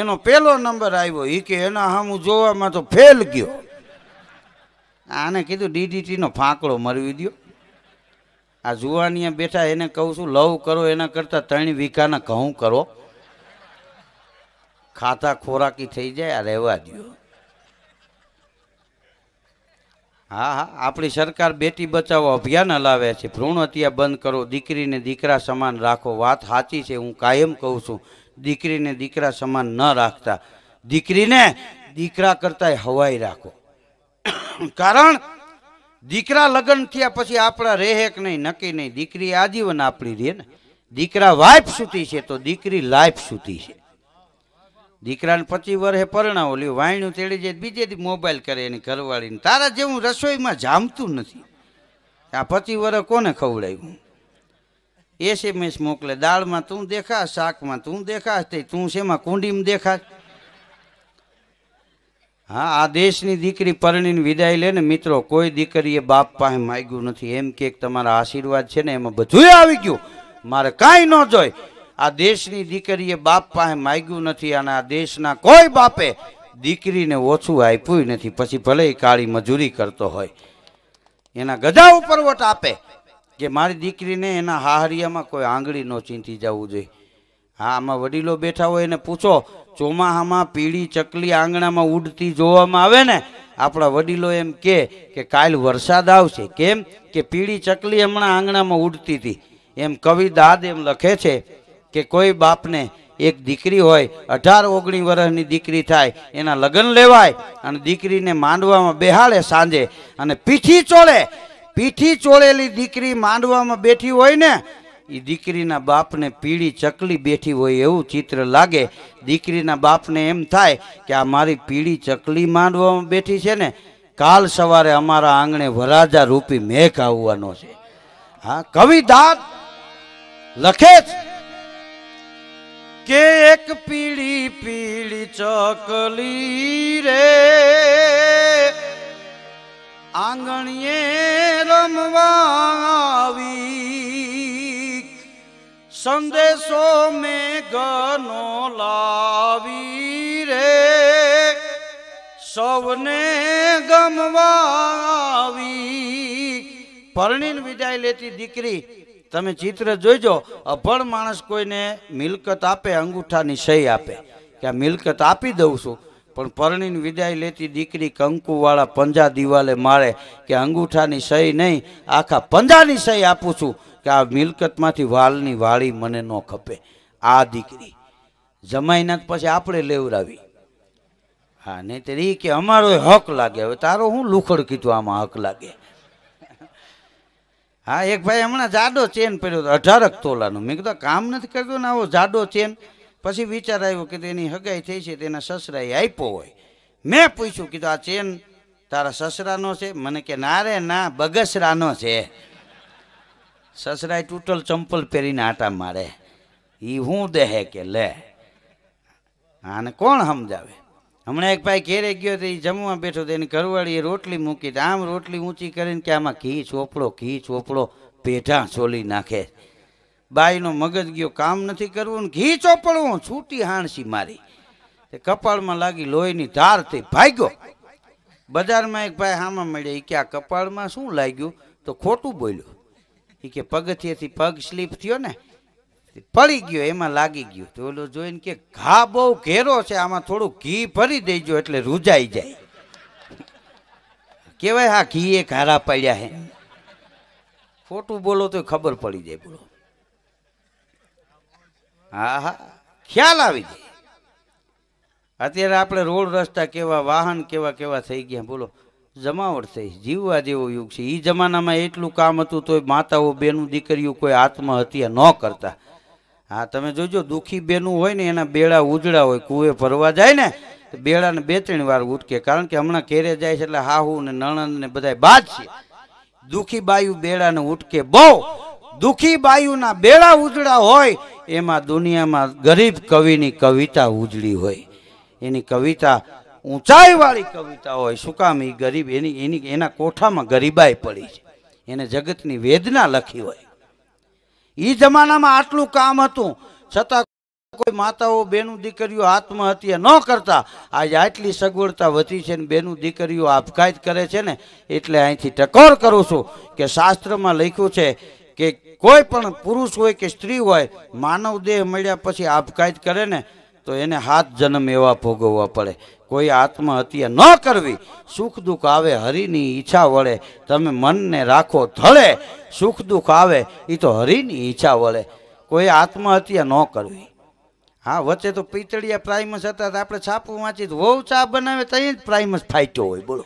એનો પહેલો નંબર આવ્યો એ કે એના સામું જોવામાં તો ફેલ ગયો આને કીધું ડીડીટીનો ફાંકડો મરવી દો આ જુવાનિયા બેઠા એને કહું છું લવ કરો એના કરતાં ત્રણ વીઘાના ઘઉં કરો ખાતા ખોરાકી થઈ જાય આ રહેવા દો હા હા આપણી સરકાર બેટી બચાવો અભિયાન હલાવે છે ભ્રૂણ હત્યા બંધ કરો દીકરીને દીકરા સમાન રાખો વાત સાચી છે હું કાયમ કહું છું દીકરીને દીકરા સમાન ન રાખતા દીકરીને દીકરા કરતાં હવાઈ રાખો <coughs> કારણ દીકરા લગ્ન થયા પછી આપણા રહે કે નહીં નક્કી નહીં દીકરી આજીવન આપણી રહે ને દીકરા વાઇફ સુતી છે તો દીકરી લાઈફ સુતી છે દીકરાને પચી વર્ષે પરણાવો લ્યો વાયણું તેડી જાય બીજે મોબાઈલ કરે એની ઘરવાળીને તારા જેવું રસોઈમાં જામતું નથી આ પચી વર્ષ કોને ખવડાવ્યું એસએમએસ મોકલે દાળમાં તું દેખાશ શાકમાં તું દેખાશ તે તું શેમાં કુંડીમાં દેખાશ હા આ દેશની દીકરી પરણીને વિદાય લે ને મિત્રો કોઈ દીકરીએ બાપ પાસે માગ્યું નથી એમ કે તમારા આશીર્વાદ છે ને એમાં બધું આવી ગયું મારે કાંઈ ન જોઈ આ દેશની દીકરીએ બાપ પાસે માગ્યું નથી અને આ દેશના કોઈ બાપે દીકરીને ઓછું આપ્યું નથી પછી ભલે કાળી મજૂરી કરતો હોય એના ગજા ઉપર વટ આપે કે મારી દીકરીને એના હાહરિયામાં કોઈ આંગળી ન ચીંધી જવું જોઈએ હા આમાં વડીલો બેઠા હોય એને પૂછો ચોમાહામાં પીળી ચકલી આંગણામાં ઉડતી જોવામાં આવે ને આપણા વડીલો એમ કે કે કાલ વરસાદ આવશે કેમ કે પીળી ચકલી હમણાં આંગણામાં ઉડતી હતી એમ કવિ દાદ એમ લખે છે કે કોઈ બાપને એક દીકરી હોય અઢાર ઓગણી વર્ષની દીકરી થાય એના લગ્ન લેવાય અને દીકરીને માંડવામાં બેહાડે સાંજે અને પીઠી ચોળે પીઠી ચોળેલી દીકરી માંડવામાં બેઠી હોય ને એ દીકરીના બાપને પીળી ચકલી બેઠી હોય એવું ચિત્ર લાગે દીકરીના બાપને એમ થાય કે આ મારી પીળી ચકલી માંડવામાં બેઠી છે ને કાલ સવારે અમારા આંગણે વરાજા રૂપી મેઘ આવવાનો છે હા કવિ દાદ લખે છે કે એક પીળી પીળી ચકલી રે આંગણીએ રમવા આવી સંદેશો મેં મેઘનો લાવી રે સૌને ગમવાવી પરણીને વિદાય લેતી દીકરી તમે ચિત્ર જોઈજો અભણ માણસ કોઈને મિલકત આપે અંગૂઠાની સહી આપે કે આ મિલકત આપી દઉં છું પણ પરણીને વિદાય લેતી દીકરી કંકુવાળા પંજા દિવાલે મારે કે અંગૂઠાની સહી નહીં આખા પંજાની સહી આપું છું કે આ મિલકતમાંથી વાલની વાળી મને ન ખપે આ દીકરી જમાઈના પછી આપણે લેવડાવી હા નહીં તો એ કે અમારો હક લાગે હવે તારો હું લુખડ કીધું આમાં હક લાગે હા એક ભાઈ હમણાં જાડો ચેન પડ્યો અઢારક તોલાનો મેં કીધું કામ નથી કરતો ને આવો જાડો ચેન પછી વિચાર આવ્યો કે એની હગાઈ થઈ છે તેના સસરાએ આપ્યો હોય મેં પૂછ્યું કીધું આ ચેન તારા સસરાનો છે મને કે ના રે ના બગસરાનો છે સસરાએ ટૂટલ ચંપલ પહેરીને આટા મારે એ હું દેહે કે લે આને કોણ સમજાવે હમણાં એક ભાઈ ઘેરે ગયો તો એ જમવા બેઠો તો એની ઘરવાળીએ રોટલી મૂકી આમ રોટલી ઊંચી કરીને કે આમાં ઘી ચોપડો ઘી ચોપડો પેઢા છોલી નાખે બાઈનો મગજ ગયો કામ નથી કરવું ઘી ચોપડવું છૂટી હાણસી મારી તે કપાળમાં લાગી લોહીની ધાર થઈ ભાગ્યો બજારમાં એક ભાઈ હામાં મળ્યા એ કે આ કપાળમાં શું લાગ્યું તો ખોટું બોલ્યો એ કે પગથિયેથી પગ સ્લીપ થયો ને પડી ગયો એમાં લાગી ગયો તો ઓલો જોઈને કે ઘા બહુ ઘેરો છે આમાં થોડું ઘી ભરી દેજો એટલે રૂજાઈ જાય <laughs> કેવાય હા ઘી એ ઘારા પડ્યા હે ખોટું બોલો તો ખબર પડી જાય બોલો હા હા ખ્યાલ આવી જાય અત્યારે આપણે રોડ રસ્તા કેવા વાહન કેવા કેવા થઈ ગયા બોલો જમાવટ થઈ જીવવા જેવો યુગ છે એ જમાનામાં એટલું કામ હતું તો માતાઓ બેનું દીકરીઓ કોઈ આત્મહત્યા ન કરતા હા તમે જોજો દુઃખી બેનું હોય ને એના બેડા ઉજળા હોય કુએ ભરવા જાય ને બેડાને બે ત્રણ વાર ઉઠકે કારણ કે હમણાં ઘેરે જાય છે એટલે હાહુ ને નણંદ ને બધા બાદ છે દુઃખી બાયું બેડાને ઉટકે બહુ દુઃખી બાયુના બેડા ઉજળા હોય એમાં દુનિયામાં ગરીબ કવિની કવિતા ઉજળી હોય એની કવિતા ઊંચાઈવાળી કવિતા હોય શું કામ એ ગરીબ એની એની એના કોઠામાં ગરીબાઈ પડી છે એને જગતની વેદના લખી હોય એ જમાનામાં આટલું કામ હતું છતાં કોઈ માતાઓ બેનું દીકરીઓ આત્મહત્યા ન કરતા આજે આટલી સગવડતા વધી છે ને બેનું દીકરીઓ આપઘાત કરે છે ને એટલે અહીંથી ટકોર કરું છું કે શાસ્ત્રમાં લખ્યું છે કે કોઈ પણ પુરુષ હોય કે સ્ત્રી હોય માનવ દેહ મળ્યા પછી આપઘાત કરે ને તો એને હાથ જન્મ એવા ભોગવવા પડે કોઈ આત્મહત્યા ન કરવી સુખ દુઃખ આવે હરિની ઈચ્છા વળે તમે મનને રાખો ધળે સુખ દુઃખ આવે એ તો હરિની ઈચ્છા વળે કોઈ આત્મહત્યા ન કરવી હા વચ્ચે તો પિતળિયા પ્રાઇમસ હતા આપણે છાપું વાંચી વહુ છાપ બનાવે ત્યાં જ પ્રાઇમસ ફાટ્યો હોય બોલો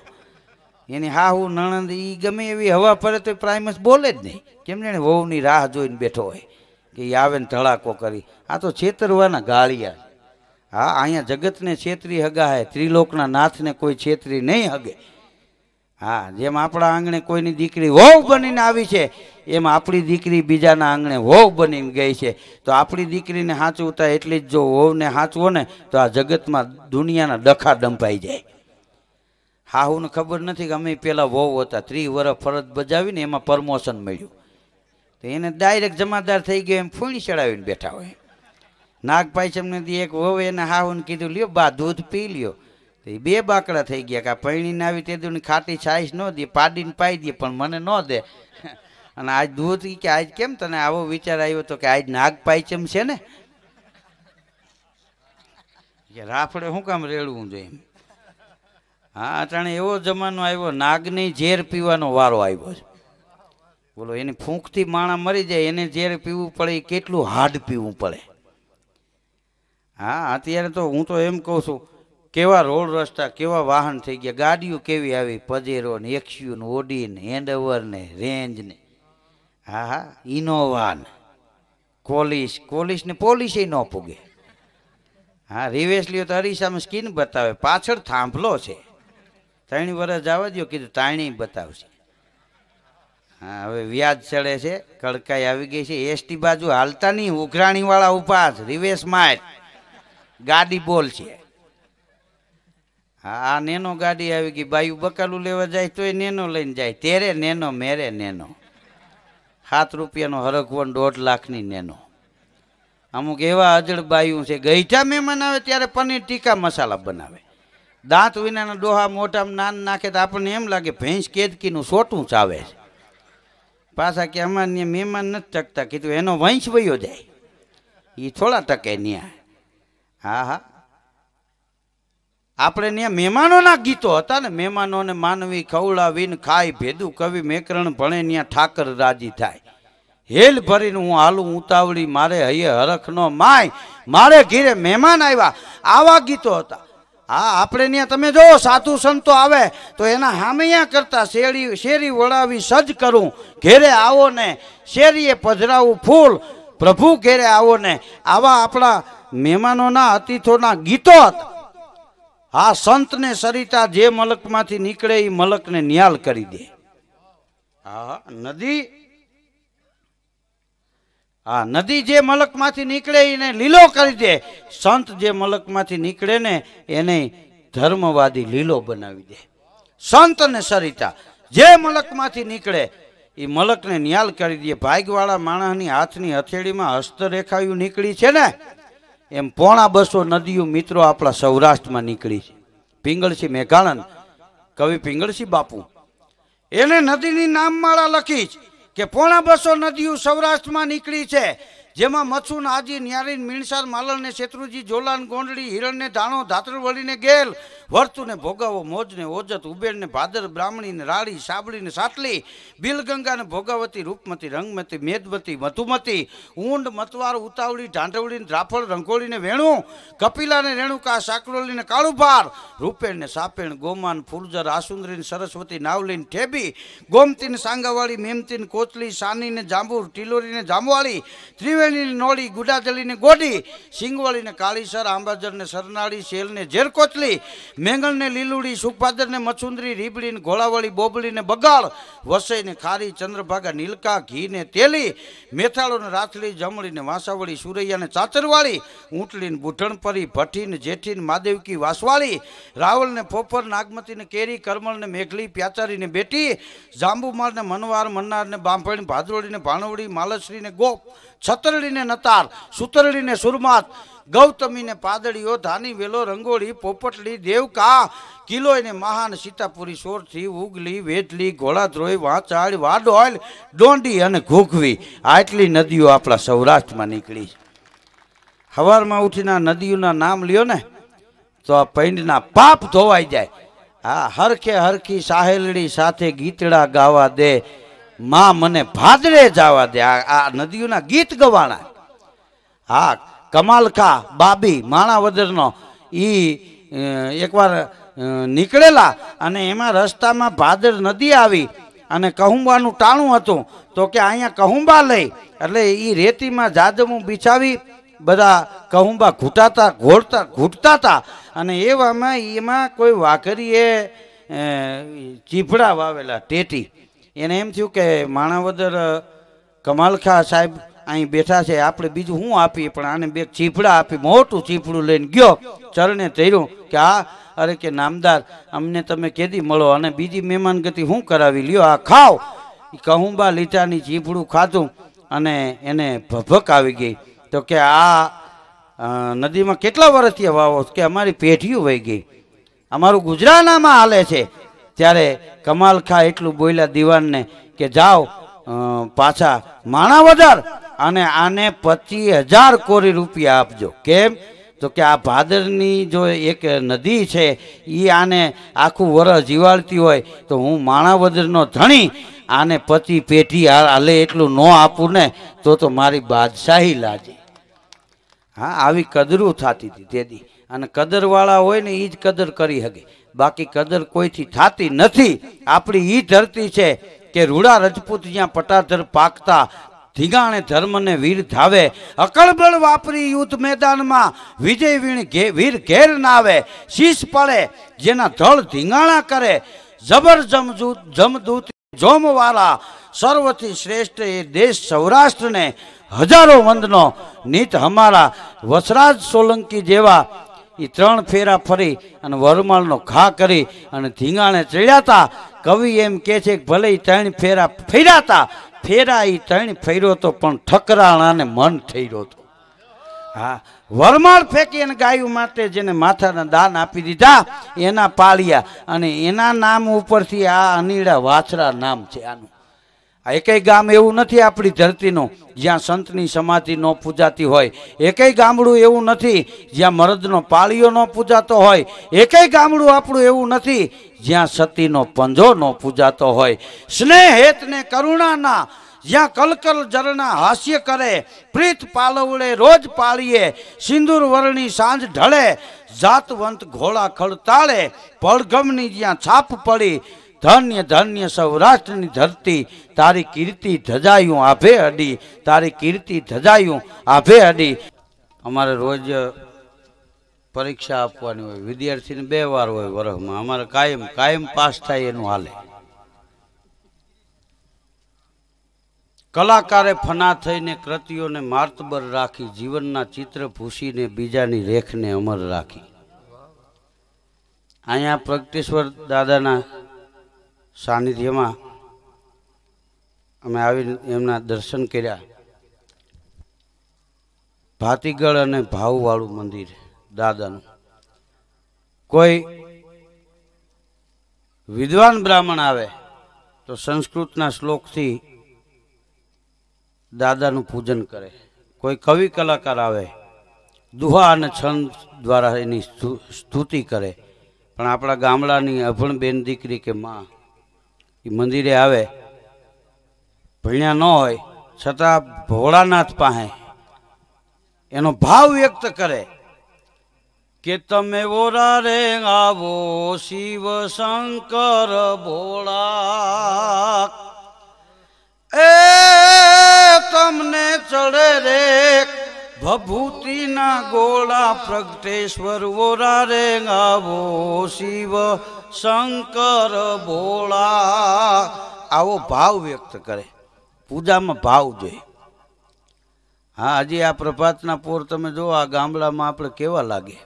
એની હાહુ નણંદ એ ગમે એવી હવા ફરે તો પ્રાઇમસ બોલે જ નહીં કેમ ને વહુની રાહ જોઈને બેઠો હોય કે એ આવે ને ધડાકો કરી આ તો છેતરવાના ગાળિયા હા અહીંયા જગતને છેતરી હગાય ત્રિલોકના નાથને કોઈ છેતરી નહીં હગે હા જેમ આપણા આંગણે કોઈની દીકરી વહુ બનીને આવી છે એમ આપણી દીકરી બીજાના આંગણે વહુ બનીને ગઈ છે તો આપણી દીકરીને સાચવતા એટલી જ જો વહુને સાચવો ને તો આ જગતમાં દુનિયાના ડખા ડંપાઈ જાય હાહુને ખબર નથી કે અમે પહેલાં વહુ હતા ત્રી વર્ષ ફરજ બજાવીને એમાં પ્રમોશન મળ્યું તો એને ડાયરેક્ટ જમાદાર થઈ ગયો એમ ફૂણી ચડાવીને બેઠા હોય નાગ નાગપાયચમને દી એક વહુ એને હાહુને કીધું લ્યો બા દૂધ પી લ્યો તો એ બે બાકડા થઈ ગયા કે આ પૈણીને આવી તે દૂની ખાટી છાશ ન દે પાડીને પાઈ દે પણ મને ન દે અને આજ દૂધ કે આજ કેમ તને આવો વિચાર આવ્યો તો કે આજ નાગ પાયચમ છે ને રાફડે શું કામ રેડવું જોઈએ એમ હા અટાણે એવો જમાનો આવ્યો નાગની ઝેર પીવાનો વારો આવ્યો છે બોલો એની ફૂંકથી માણા મરી જાય એને ઝેર પીવું પડે એ કેટલું હાર્ડ પીવું પડે હા અત્યારે તો હું તો એમ કહું છું કેવા રોડ રસ્તા કેવા વાહન થઈ ગયા ગાડીઓ કેવી આવી પજેરો ને એક્સ્યુ ને ઓડી ને હેન્ડઓવર ને રેન્જ ને હા હા ઇનોવા ને કોલિશ કોલિશ ને પોલીસે ન પૂગે હા રિવેસલીઓ તો હરી સામે સ્કીન બતાવે પાછળ થાંભલો છે ત્રણ વર્ષ આવવા દો કીધું તાણી બતાવશે હા હવે વ્યાજ ચડે છે કડકાઈ આવી ગઈ છે એસટી બાજુ હાલતા નહીં ઉઘરાણીવાળા ઉપાસ રિવેશ માય ગાડી બોલ છે હા આ નેનો ગાડી આવી ગઈ બાયું બકાલું લેવા જાય તોય નેનો લઈને જાય તેરે નેનો મેરે નેનો સાત રૂપિયાનો હરકવન દોઢ લાખની નેનો અમુક એવા અજળ બાયું છે ગઈઠા મહેમાન આવે ત્યારે પનીર ટીકા મસાલા બનાવે દાંત વિનાના ડોહા મોટામાં નાન નાખે તો આપણને એમ લાગે ભેંસ કેદકીનું સોટું ચાવે છે પાછા કે અમારને મહેમાન નથી ટકતા કીધું એનો વંશ વયો જાય એ થોડા ટકે ન્યા હા હા આપણે ત્યાં મહેમાનોના ગીતો હતા ને મહેમાનોને માનવી ખવડાવીને ખાય ભેદું કવિ મેકરણ ભણે ત્યાં ઠાકર રાજી થાય હેલ ભરીને હું હાલું ઉતાવળી મારે હૈયે હરખનો માય મારે ઘીરે મહેમાન આવ્યા આવા ગીતો હતા હા આપણે ત્યાં તમે જો સાધુ સંતો આવે તો એના હામૈયા કરતા શેરી શેરી વળાવી સજ કરું ઘેરે આવો ને શેરીએ પધરાવું ફૂલ પ્રભુ ઘેરે આવો ને આવા આપણા મહેમાનોના અતિથોના ગીતો આ સંતને સરિતા જે મલકમાંથી નીકળે એ મલકને નિયાલ કરી દે હા નદી આ નદી જે મલકમાંથી નીકળે એને લીલો કરી દે સંત જે મલકમાંથી નીકળે ને એને ધર્મવાદી લીલો બનાવી દે સંત અને સરિતા જે મલકમાંથી નીકળે એ મલકને ન્યાલ કરી દે ભાગવાળા માણસની હાથની હથેળીમાં હસ્તરેખાયું નીકળી છે ને એમ પોણા બસો નદીઓ મિત્રો આપણા સૌરાષ્ટ્રમાં નીકળી છે પિંગળસિંહ મેઘાણન કવિ પિંગળસિંહ બાપુ એને નદીની નામમાળા લખી છે કે પોણા બસો નદીઓ સૌરાષ્ટ્રમાં નીકળી છે જેમાં મચ્છુન આજી ન્યારીન મીણસાર માલણને શેત્રુજી જોલાન ગોંડળી હિરણને ધાણો ધાતર વળીને ગેલ વર્તુને ભોગાવો ને ઓજત ઉબેરને ભાદર બ્રાહ્મણીને રાળી સાબળીને સાટલી ને ભોગાવતી રૂપમતી રંગમતી મેદમતી મધુમતી ઊંડ મતવાર ઉતાવળી ઢાંઢવળીને ધ્રાફળ રંગોળીને વેણું કપિલાને રેણુકા સાકરોલીને કાળુભાર રૂપેણને સાપેણ ગોમાન ફૂલજર આસુંદરીને સરસ્વતી નાવલીને ઠેબી ગોમતીને સાંગાવાળી મેમતીને કોચલી સાનીને જાંબુર ટીલોરીને જામવાળી ત્રિવે ત્રિવેણીની નોળી ગુડાજલીની ગોડી સિંગવાળીને કાળીસર આંબાજરને સરનાળી શેલને ઝેરકોચલી મેંગણને લીલુડી સુખભાદરને મચુંદરી રીબડીને ઘોળાવળી બોબળીને બગાળ વસઈને ખારી ચંદ્રભાગા નીલકા ઘીને તેલી મેથાળોને રાથલી જમળીને વાંસાવળી સુરૈયાને ચાચરવાળી ઊંટલીને બુઢણપરી ભઠ્ઠીને જેઠીને માદેવકી વાસવાળી રાવળને ફોફર નાગમતીને કેરી કરમળને મેઘલી પ્યાચારીને બેટી જાંબુમાળને મનવાર મન્નારને બાંભળીને ભાદરોળીને ભાણવડી માલશ્રીને ગોપ છત સુતરડીને નતાર સુતરડીને સુરમાત ગૌતમીને પાદળીઓ ધાની વેલો રંગોળી પોપટલી દેવકા કિલોયને મહાન સીતાપુરી સોરથી ઉગલી વેટલી ઘોડાધ્રોય વાંચાળ વાડોલ ડોંડી અને ઘૂઘવી આટલી નદીઓ આપણા સૌરાષ્ટ્રમાં નીકળી હવારમાં ઉઠીને નદીઓના નામ લ્યો ને તો આ પૈંડના પાપ ધોવાઈ જાય હા હરખે હરખી સાહેલડી સાથે ગીતડા ગાવા દે મા મને ભાદરે જવા દે આ નદીઓના ગીત ગવાણા હા કમાલકા બાબી માણાવદરનો એ એકવાર નીકળેલા અને એમાં રસ્તામાં ભાદર નદી આવી અને કહુંબાનું ટાણું હતું તો કે અહીંયા કહુંબા લઈ એટલે એ રેતીમાં જાદવું બિછાવી બધા કહુંબા ઘૂંટાતા ઘોળતા ઘૂંટતા હતા અને એવામાં એમાં કોઈ વાઘરીએ ચીફડા વાવેલા ટેટી એને એમ થયું કે માણાવદર કમાલખા સાહેબ અહીં બેઠા છે આપણે બીજું શું આપીએ પણ આને બે ચીપડા આપી મોટું ચીપડું લઈને ગયો ચરણે ધર્યું કે આ અરે કે નામદાર અમને તમે કેદી મળો અને બીજી મહેમાન ગતિ શું કરાવી લ્યો આ ખાઓ કહુંબા લીટાની ચીપડું ખાધું અને એને ભભક આવી ગઈ તો કે આ નદીમાં કેટલા વર્ષથી વાવો કે અમારી પેઢીઓ વહી ગઈ અમારું ગુજરાનામાં હાલે છે ત્યારે કમાલખા એટલું બોલ્યા દીવાનને કે જાઓ પાછા માણા વધાર અને આને પચીસ હજાર કોરી રૂપિયા આપજો કેમ તો કે આ ભાદરની જો એક નદી છે એ આને આખું વરસ જીવાડતી હોય તો હું માણાવદરનો ધણી આને પતિ પેટી આલે એટલું ન આપું ને તો તો મારી બાદશાહી લાજે હા આવી કદરું થતી હતી તેથી અને કદરવાળા હોય ને એ જ કદર કરી શકે બાકી કદર કોઈથી થતી નથી આપણી એ ધરતી છે કે રૂડા રજપૂત જ્યાં પટાધર પાકતા ધીગાણે ધર્મને વીર ધાવે અકળબળ વાપરી યુદ્ધ મેદાનમાં વિજય વીણ વીર ઘેર ના આવે શીશ પડે જેના ધળ ધીંગાણા કરે જબર જમજૂત જમદૂત જોમવાળા સર્વથી શ્રેષ્ઠ એ દેશ સૌરાષ્ટ્રને હજારો વંદનો નીત અમારા વસરાજ સોલંકી જેવા એ ત્રણ ફેરા ફરી અને વરમાળનો ઘા કરી અને ધીંગાણે ચડ્યા હતા કવિ એમ કે છે કે ભલે એ ત્રણ ફેરા ફેર્યા હતા ફેરા એ ત્રણ ફેર્યો હતો પણ ઠકરાણાને મન ઠર્યો હતો હા વરમાળ ફેંકી અને ગાયું માટે જેને માથાના દાન આપી દીધા એના પાળ્યા અને એના નામ ઉપરથી આ અનીડા વાછરા નામ છે આનું આ એકેય ગામ એવું નથી આપણી ધરતીનું જ્યાં સંતની સમાધિ ન પૂજાતી હોય એકય ગામડું એવું નથી જ્યાં મરદનો પાળીઓ ન પૂજાતો હોય એકય ગામડું આપણું એવું નથી જ્યાં સતીનો પંજો ન પૂજાતો હોય સ્નેહ કરુણાના જ્યાં કલકલ ઝરણા હાસ્ય કરે પ્રીત પાલવડે રોજ પાળીએ સિંદૂર વરણી સાંજ ઢળે જાતવંત ઘોડા ખડતાળે પડગમની જ્યાં છાપ પડી ધન્ય ધન્ય સૌરાષ્ટ્રની ધરતી તારી કીર્તિ ધજાયું આભે અડી તારી કીર્તિ ધજાયું આભે અડી અમારે રોજ પરીક્ષા આપવાની હોય વિદ્યાર્થીને બે વાર હોય વર્ષમાં અમારે કાયમ કાયમ પાસ થાય એનું હાલે કલાકારે ફના થઈને કૃતિઓને માર્તબર રાખી જીવનના ચિત્ર ભૂસીને બીજાની રેખને અમર રાખી અહીંયા પ્રગટેશ્વર દાદાના સાનિધ્યમાં અમે આવી એમના દર્શન કર્યા ભાતીગળ અને ભાવવાળું મંદિર દાદાનું કોઈ વિદ્વાન બ્રાહ્મણ આવે તો સંસ્કૃતના શ્લોકથી દાદાનું પૂજન કરે કોઈ કવિ કલાકાર આવે દુહા અને છંદ દ્વારા એની સ્તુતિ કરે પણ આપણા ગામડાની અભણ બેન દીકરી કે માં એ મંદિરે આવે ભણ્યા ન હોય છતાં ભોળાનાથ પાસે એનો ભાવ વ્યક્ત કરે કે તમે વોરા રે આવો શિવ શંકર ભોળા એ તમને ચડે રે ભભૂતિના ગોળા પ્રગટેશ્વર વોરા રે આવો શિવ શંકર ભોળા આવો ભાવ વ્યક્ત કરે પૂજામાં ભાવ જોઈએ હા હજી આ પ્રભાતના પોર તમે જો આ ગામડામાં આપણે કેવા લાગે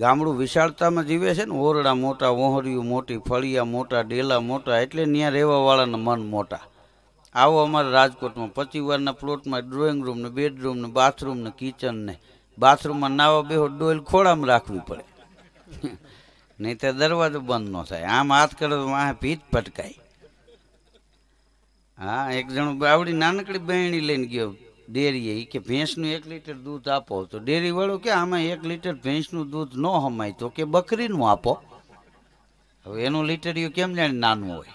ગામડું વિશાળતામાં જીવે છે ને ઓરડા મોટા ઓહરિયું મોટી ફળિયા મોટા ડેલા મોટા એટલે ત્યાં રહેવાવાળાના મન મોટા આવો અમારે રાજકોટમાં પચીસ વારના પ્લોટમાં ડ્રોઈંગ રૂમ ને બેડરૂમ ને બાથરૂમ ને કિચન ને બાથરૂમમાં નાવા બેહો ડોલ ખોળામાં રાખવી પડે નહીં તો દરવાજો બંધ ન થાય આમ હાથ કરો તો વાહ ભીત પટકાય હા એક જણ આવડી નાનકડી બહેણી લઈને ગયો ડેરીએ કે ભેંસનું એક લીટર દૂધ આપો તો ડેરીવાળો કે આમાં એક લીટર ભેંસનું દૂધ ન હમાય તો કે બકરીનું આપો હવે એનું લીટરિયું કેમ જાણે નાનું હોય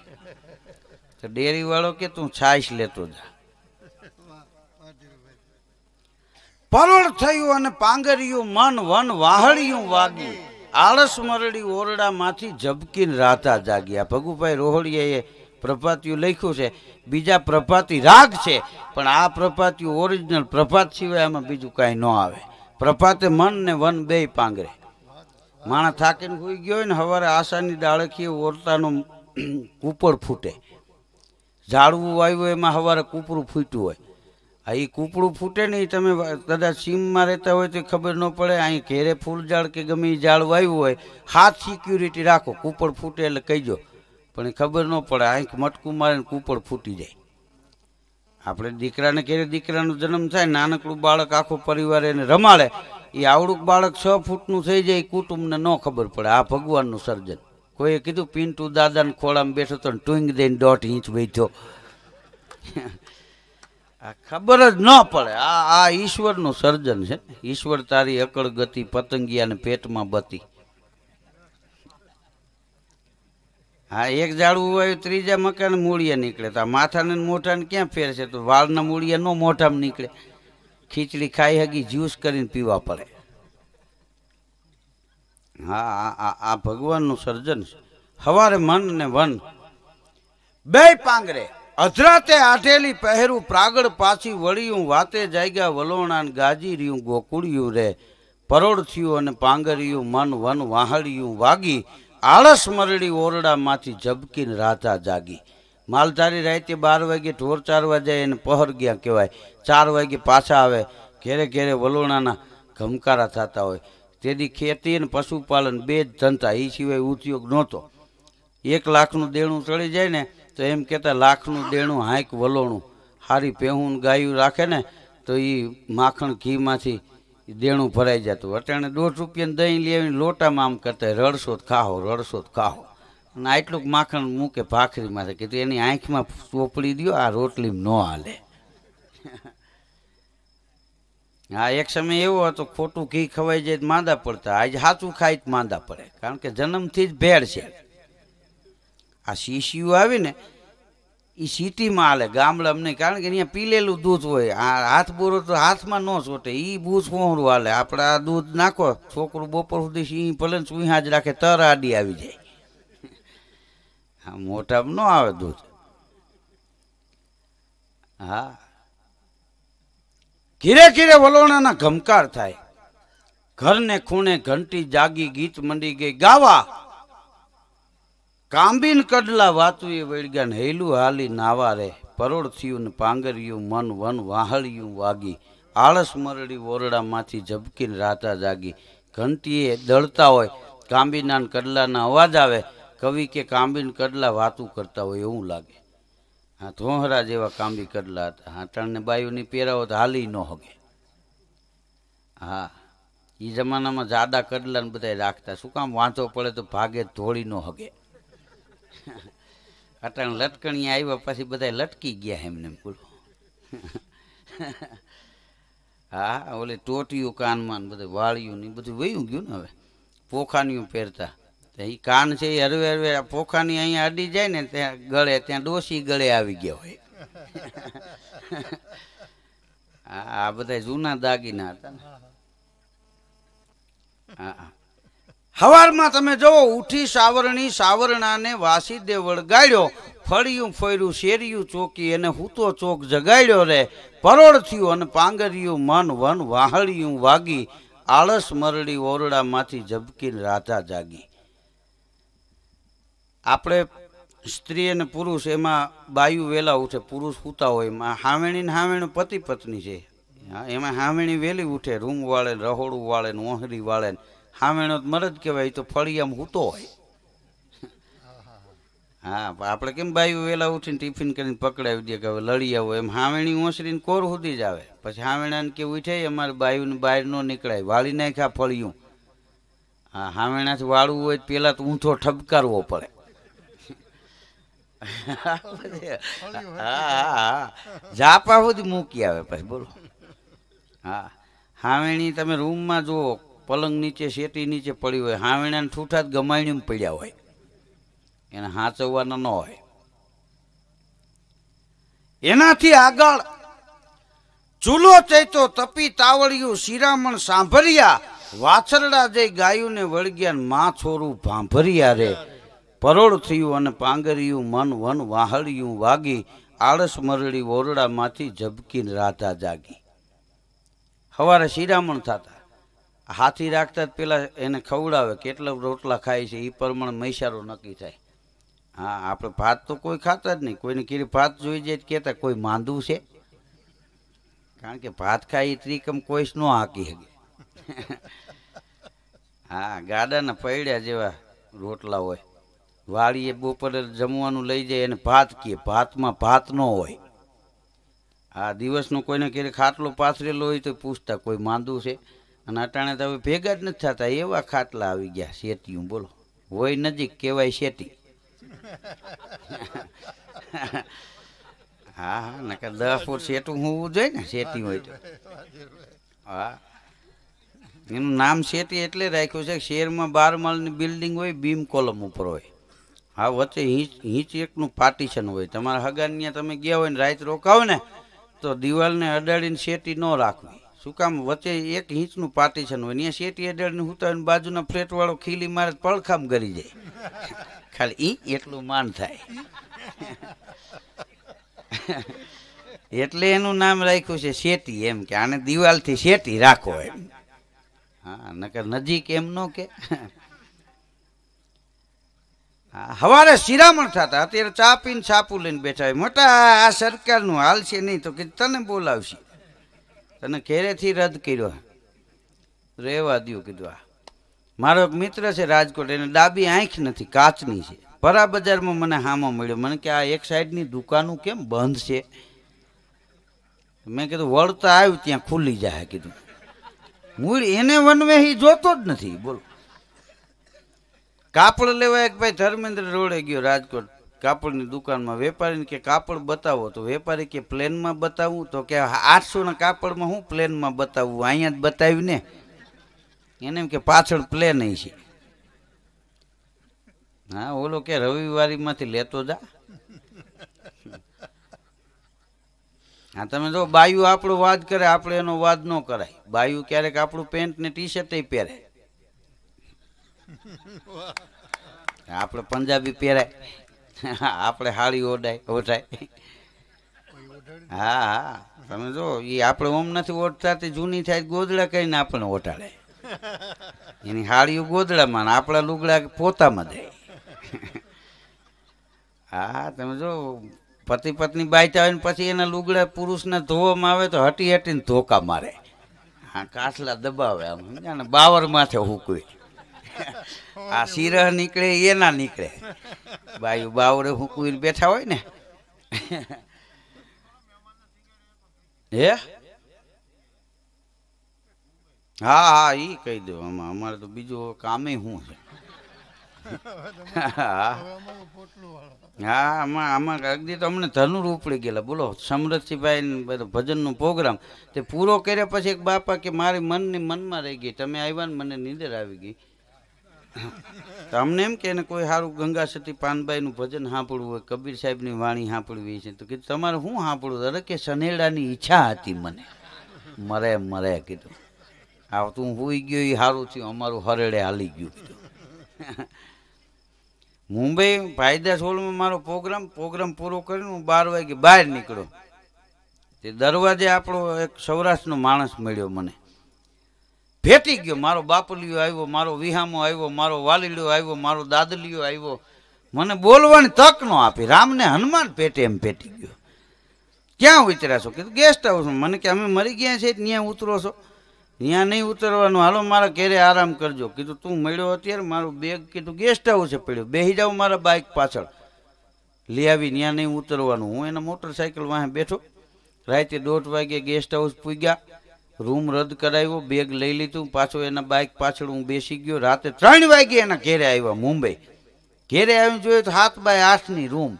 તો ડેરી વાળો કે તું છાશ લેતો જા પરળ થયું અને પાંગર્યું મન વન વાહળિયું વાગ્યું આળસ મરડી ઓરડામાંથી ઝબકીને રાતા જાગ્યા ભગુભાઈ રોહળીયાએ પ્રભાતિયું લખ્યું છે બીજા પ્રભાતી રાગ છે પણ આ પ્રભાતિયું ઓરિજિનલ પ્રભાત સિવાય આમાં બીજું કાંઈ ન આવે પ્રભાતે મન ને વન બે પાંગરે માણા થાકીને હોઈ ગયો હોય ને હવારે આશાની ડાળખીએ ઓરતાનો કૂપર ફૂટે ઝાડવું વાવ્યું એમાં સવારે કૂપરું ફૂટ્યું હોય આ એ કૂપડું ફૂટે નહીં તમે કદાચ સીમમાં રહેતા હોય તો ખબર ન પડે અહીં ઘેરે ફૂલ ઝાડ કે ગમે એ ઝાડ વાવ્યું હોય હાથ સિક્યુરિટી રાખો કૂપડ ફૂટે એટલે કહીજો પણ એ ખબર ન પડે અહીં મટકું મારીને કૂપડ ફૂટી જાય આપણે દીકરાને ઘેરે દીકરાનો જન્મ થાય નાનકડું બાળક આખો પરિવાર એને રમાડે એ આવડું બાળક છ ફૂટનું થઈ જાય કુટુંબને ન ખબર પડે આ ભગવાનનું સર્જન કોઈએ કીધું પિન્ટુ દાદાને ખોળામાં બેઠો તો ટૂંગ દઈને દોઢ ઇંચ બેઠો આ ખબર જ ન પડે આ આ ઈશ્વરનું સર્જન છે ઈશ્વર તારી અકળ ગતિ પતંગિયાને પેટમાં બતી હા એક ઝાડવું હોય ત્રીજા મકાન મૂળિયા નીકળે તો માથાને મોઢાને ક્યાં ફેરશે તો વાળના મૂળિયા નો મોઢામાં નીકળે ખીચડી ખાઈ હગી જ્યુસ કરીને પીવા પડે હા આ ભગવાનનું સર્જન છે હવારે મન ને વન બે પાંગરે અધરાતે આઠેલી પહેરું પ્રાગળ પાછી વળ્યું વાતે જાગ્યા વલોણા ગાજી રહ્યું ગોકુળ્યું રે પરોળ થયું અને પાંગર્યું મન વન વાહળ્યું વાગી આળસ મરડી ઓરડામાંથી ઝબકીને રાતા જાગી માલધારી રાતે બાર વાગે ઢોર ચારવા જાય એને પહર ગયા કહેવાય ચાર વાગે પાછા આવે ઘેરે ઘેરે વલોણાના ઘમકારા થતા હોય તેથી ખેતી અને પશુપાલન બે જ ધંધા એ સિવાય ઉદ્યોગ નહોતો એક લાખનું દેણું ચડી જાય ને તો એમ કહેતા લાખનું દેણું હાંક વલોણું હારી પેહું ગાયું રાખે ને તો એ માખણ ઘીમાંથી દેણું ભરાઈ જતું અટાણે દોઢ રૂપિયાને દહીં લેવીને લોટામાં આમ કરતા રડશો જ ખાહો રડશો જ ખાહો અને આટલું માખણ મૂકે ભાખરીમાંથી કીધું એની આંખમાં ચોપડી દો આ રોટલી ન હાલે હા એક સમય એવો હતો ખોટું ઘી ખવાઈ જાય માંદા પડતા આજે સાચું ખાય માંદા પડે કારણ કે જન્મથી જ ભેળ છે આ શીશીઓ આવે ને એ સિટીમાં હાલે ગામડામાં નહીં કારણ કે અહીંયા પીલેલું દૂધ હોય આ હાથ બોરો તો હાથમાં ન ચોટે એ ભૂસ ફોહરું હાલે આપણે આ દૂધ નાખો છોકરું બપોર સુધી સિંહ ભલે સુઈહા જ રાખે તર આડી આવી જાય આ મોટામાં ન આવે દૂધ હા ઘીરે ઘીરે વલોણાના ઘમકાર થાય ઘરને ખૂણે ઘંટી જાગી ગીત મંડી ગઈ ગાવા કાંબીન કડલા વાતવી વળગ્યા હેલું હાલી નાવા રે પરોળ થયું ને પાંગર્યું મન વન વાહળિયું વાગી આળસ મરડી ઓરડામાંથી ઝબકીને રાતા જાગી ઘંટી એ દળતા હોય કાંબીના કડલાના અવાજ આવે કવિ કે કાંબીન કડલા વાતું કરતા હોય એવું લાગે હા ધોહરા જેવા કાંબી કરેલા હતા હા ત્રણને બાયુની પહેરાવો તો હાલી ન હગે હા એ જમાનામાં જાડા કડલાને બધા રાખતા શું કામ વાંધો પડે તો ભાગે ધોળી ન હગે અટાણ લટકણી આવ્યા પછી બધા લટકી ગયા એમને બોલો હા ઓલે ટોટીયું કાનમાં બધું વાળિયું ને બધું વયું ગયું ને હવે પોખાનિયું પહેરતા એ કાન છે એ હરવે હરવે પોખાની અહીંયા અડી જાય ને ત્યાં ગળે ત્યાં ડોસી ગળે આવી ગયા હોય આ બધા જૂના દાગીના હતા ને હા હવારમાં તમે જોવો ઉઠી સાવરણી સાવરણાને વાસીદે વળગાડ્યો ફળિયું ફળ્યું શેરિયું ચોકી અને હૂતો ચોક જગાડ્યો રે પરોળ થયું અને પાંગર્યું મન વન વાહળિયું વાગી આળસ મરડી ઓરડામાંથી ઝબકીને રાધા જાગી આપણે સ્ત્રી અને પુરુષ એમાં બાયુ વહેલા ઉઠે પુરુષ સૂતા હોય એમાં હાવેણી ને હાવેણ પતિ પત્ની છે હા એમાં હાવેણી વહેલી ઉઠે રૂમ વાળે ને રહોડું વાળે ને ઓહરી વાળે ને હાવેણો મરદ કહેવાય તો ફળી આમ સૂતો હોય હા આપણે કેમ બાયુ વહેલા ઉઠીને ટિફિન કરીને પકડાવી દઈએ કે હવે લડી આવો એમ હાવેણી ઓસરીને કોર સુધી જ આવે પછી હાવેણાને કે ઉઠે અમારે બાયુને બહાર ન નીકળાય વાળી નાખ્યા ફળિયું હા હાવેણાથી વાળવું હોય પહેલાં તો ઊંધો ઠબકારવો પડે જાપા સુધી મૂકી આવે પછી બોલો હા હાવેણી તમે રૂમમાં જુઓ પલંગ નીચે શેટી નીચે પડી હોય હાવેણાને ઠૂઠા જ ગમાણીમાં પડ્યા હોય એને હાચવવાના ન હોય એનાથી આગળ ચૂલો ચૈતો તપી તાવળિયું શિરામણ સાંભળ્યા વાછરડા જઈ ગાયું ને વળગ્યા માં છોરું ભાંભરિયા રે પરોળ થયું અને પાંગર્યું મન વન વાહળ્યું વાગી આળસ મરળી ઓરડામાંથી ઝબકીને રાધા જાગી સવારે શિરામણ થતા હાથી રાખતા જ પેલા એને ખવડાવે કેટલા રોટલા ખાય છે એ પ્રમાણે મૈસારો નક્કી થાય હા આપણે ભાત તો કોઈ ખાતા જ નહીં કોઈને કીધું ભાત જોઈ જાય કહેતા કોઈ માંદું છે કારણ કે ભાત ખાય એ ત્રિકમ કોઈ ન હાકી શકે <laughs> હા ગાડાના પૈડ્યા જેવા રોટલા હોય વાળીએ બપોરે જમવાનું લઈ જાય અને ભાત કીએ ભાતમાં ભાત ન હોય આ દિવસનો કોઈને ક્યારે ખાટલો પાથરેલો હોય તો પૂછતા કોઈ માંદું છે અને અટાણે તો હવે ભેગા જ નથી થતા એવા ખાટલા આવી ગયા શેટીયું બોલો હોય નજીક કહેવાય શેટી હા હા નકર દસ ફૂટ શેટું હોવું જોઈએ ને શેટી હોય તો હા એનું નામ શેટી એટલે રાખ્યું છે શહેરમાં બાર માળની બિલ્ડિંગ હોય બીમ કોલમ ઉપર હોય હા વચ્ચે હિંચ હિંચ એકનું પાર્ટીશન હોય તમારા ત્યાં તમે ગયા હોય ને રાત રોકાવો ને તો દિવાલને અડાડીને શેટી ન રાખવી શું કામ વચ્ચે એક હિંચનું પાર્ટીશન હોય ત્યાં શેટી અડાડીને હુતાવીને બાજુના ફ્લેટવાળો ખીલી મારે પડખામ કરી જાય <laughs> ખાલી ઈ એટલું માન થાય <laughs> એટલે એનું નામ રાખ્યું છે શેટી એમ કે આને દિવાલથી શેટી રાખો એમ હા નકર નજીક એમ ન કે <laughs> હવારે શિરામણ થતા અત્યારે ચા પીને છાપુ લઈને બેઠા હોય મોટા આ સરકારનું હાલ છે નહીં તો કે તને બોલાવશે તને ઘેરેથી રદ કર્યો રહેવા દઉં કીધું આ મારો એક મિત્ર છે રાજકોટ એને ડાબી આંખ નથી કાચની છે પરા બજારમાં મને હામો મળ્યો મને કે આ એક સાઈડની દુકાનો કેમ બંધ છે મેં કીધું વળતા આવ્યું ત્યાં ખુલ્લી જાય કીધું મૂળ એને વનવે જોતો જ નથી બોલો કાપડ લેવા એક ભાઈ ધર્મેન્દ્ર રોડે ગયો રાજકોટ કાપડની દુકાનમાં વેપારીને કે કાપડ બતાવો તો વેપારી કે પ્લેનમાં બતાવું તો કે આઠસોના કાપડમાં હું પ્લેનમાં બતાવું અહીંયા જ બતાવ્યું ને એને એમ કે પાછળ પ્લેન છે હા ઓલો કે રવિવારીમાંથી લેતો જા હા તમે જો બાયુ આપણો વાદ કરે આપણે એનો વાદ ન કરાય બાયુ ક્યારેક આપણું પેન્ટ ને ટી શર્ટ પહેરે આપણે પંજાબી પહેરાય આપણે હાળી ઓઢાય ઓઢાય હા હા તમે જો એ આપણે ઓમ નથી ઓઢતા તે જૂની થાય ગોદડા કરીને આપણને ઓઢાડે એની હાળીઓ ગોદડામાં આપણા લુગડા પોતામાં દે હા તમે જો પતિ પત્ની બાયતા હોય ને પછી એના લુગડા પુરુષને ધોવામાં આવે તો હટી હટીને ધોકા મારે હા કાસલા દબાવે આમ સમજાને બાવર માથે હુકવે આ શિરહ નીકળે એ ના નીકળે બાયું બાવડે હુકવીને બેઠા હોય ને હે હા હા એ કહી દો આમાં અમારે તો બીજું કામે શું છે હા આમાં આમાં અગદી તો અમને ધનુર ઉપડી ગયેલા બોલો સમૃદ્ધિભાઈ બધો ભજનનો પ્રોગ્રામ તે પૂરો કર્યા પછી એક બાપા કે મારી મનની મનમાં રહી ગઈ તમે આવ્યા ને મને નીંદર આવી ગઈ તમને એમ કે એને કોઈ સારું ગંગા સતી પાનબાઈનું ભજન સાંભળવું હોય કબીર સાહેબની વાણી સાંભળવી છે તો કીધું તમારે શું સાંભળવું અરે કે સનેડાની ઈચ્છા હતી મને મરે મરે કીધું આ તું હોઈ ગયો એ સારું થયું અમારું હરેડે હાલી ગયું મુંબઈ ભાઈદાસ હોલમાં મારો પ્રોગ્રામ પ્રોગ્રામ પૂરો કરીને હું બાર વાગે બહાર નીકળ્યો તે દરવાજે આપણો એક સૌરાષ્ટ્રનો માણસ મળ્યો મને ભેટી ગયો મારો બાપલિયો આવ્યો મારો વિહામો આવ્યો મારો વાલીડો આવ્યો મારો દાદલીઓ આવ્યો મને બોલવાની તક ન આપી રામને હનુમાન પેટે એમ પેટી ગયો ક્યાં ઉતર્યા છો કીધું ગેસ્ટ હાઉસમાં મને કે અમે મરી ગયા છે ત્યાં ઉતરો છો ત્યાં નહીં ઉતરવાનું હાલો મારા ઘેરે આરામ કરજો કીધું તું મળ્યો અત્યારે મારું બેગ કીધું ગેસ્ટ હાઉસે પડ્યું બેસી જાઉં મારા બાઇક પાછળ લઈ આવી ત્યાં નહીં ઉતરવાનું હું એના મોટરસાઇકલ વાહે બેઠો રાતે દોઢ વાગે ગેસ્ટ હાઉસ પૂગ્યા રૂમ રદ કરાવ્યો બેગ લઈ લીધું પાછો એના બાઇક પાછળ હું બેસી ગયો રાતે ત્રણ વાગે એના ઘેરે આવ્યા મુંબઈ ઘેરે આવીને જોયું તો હાથ બાય આઠની રૂમ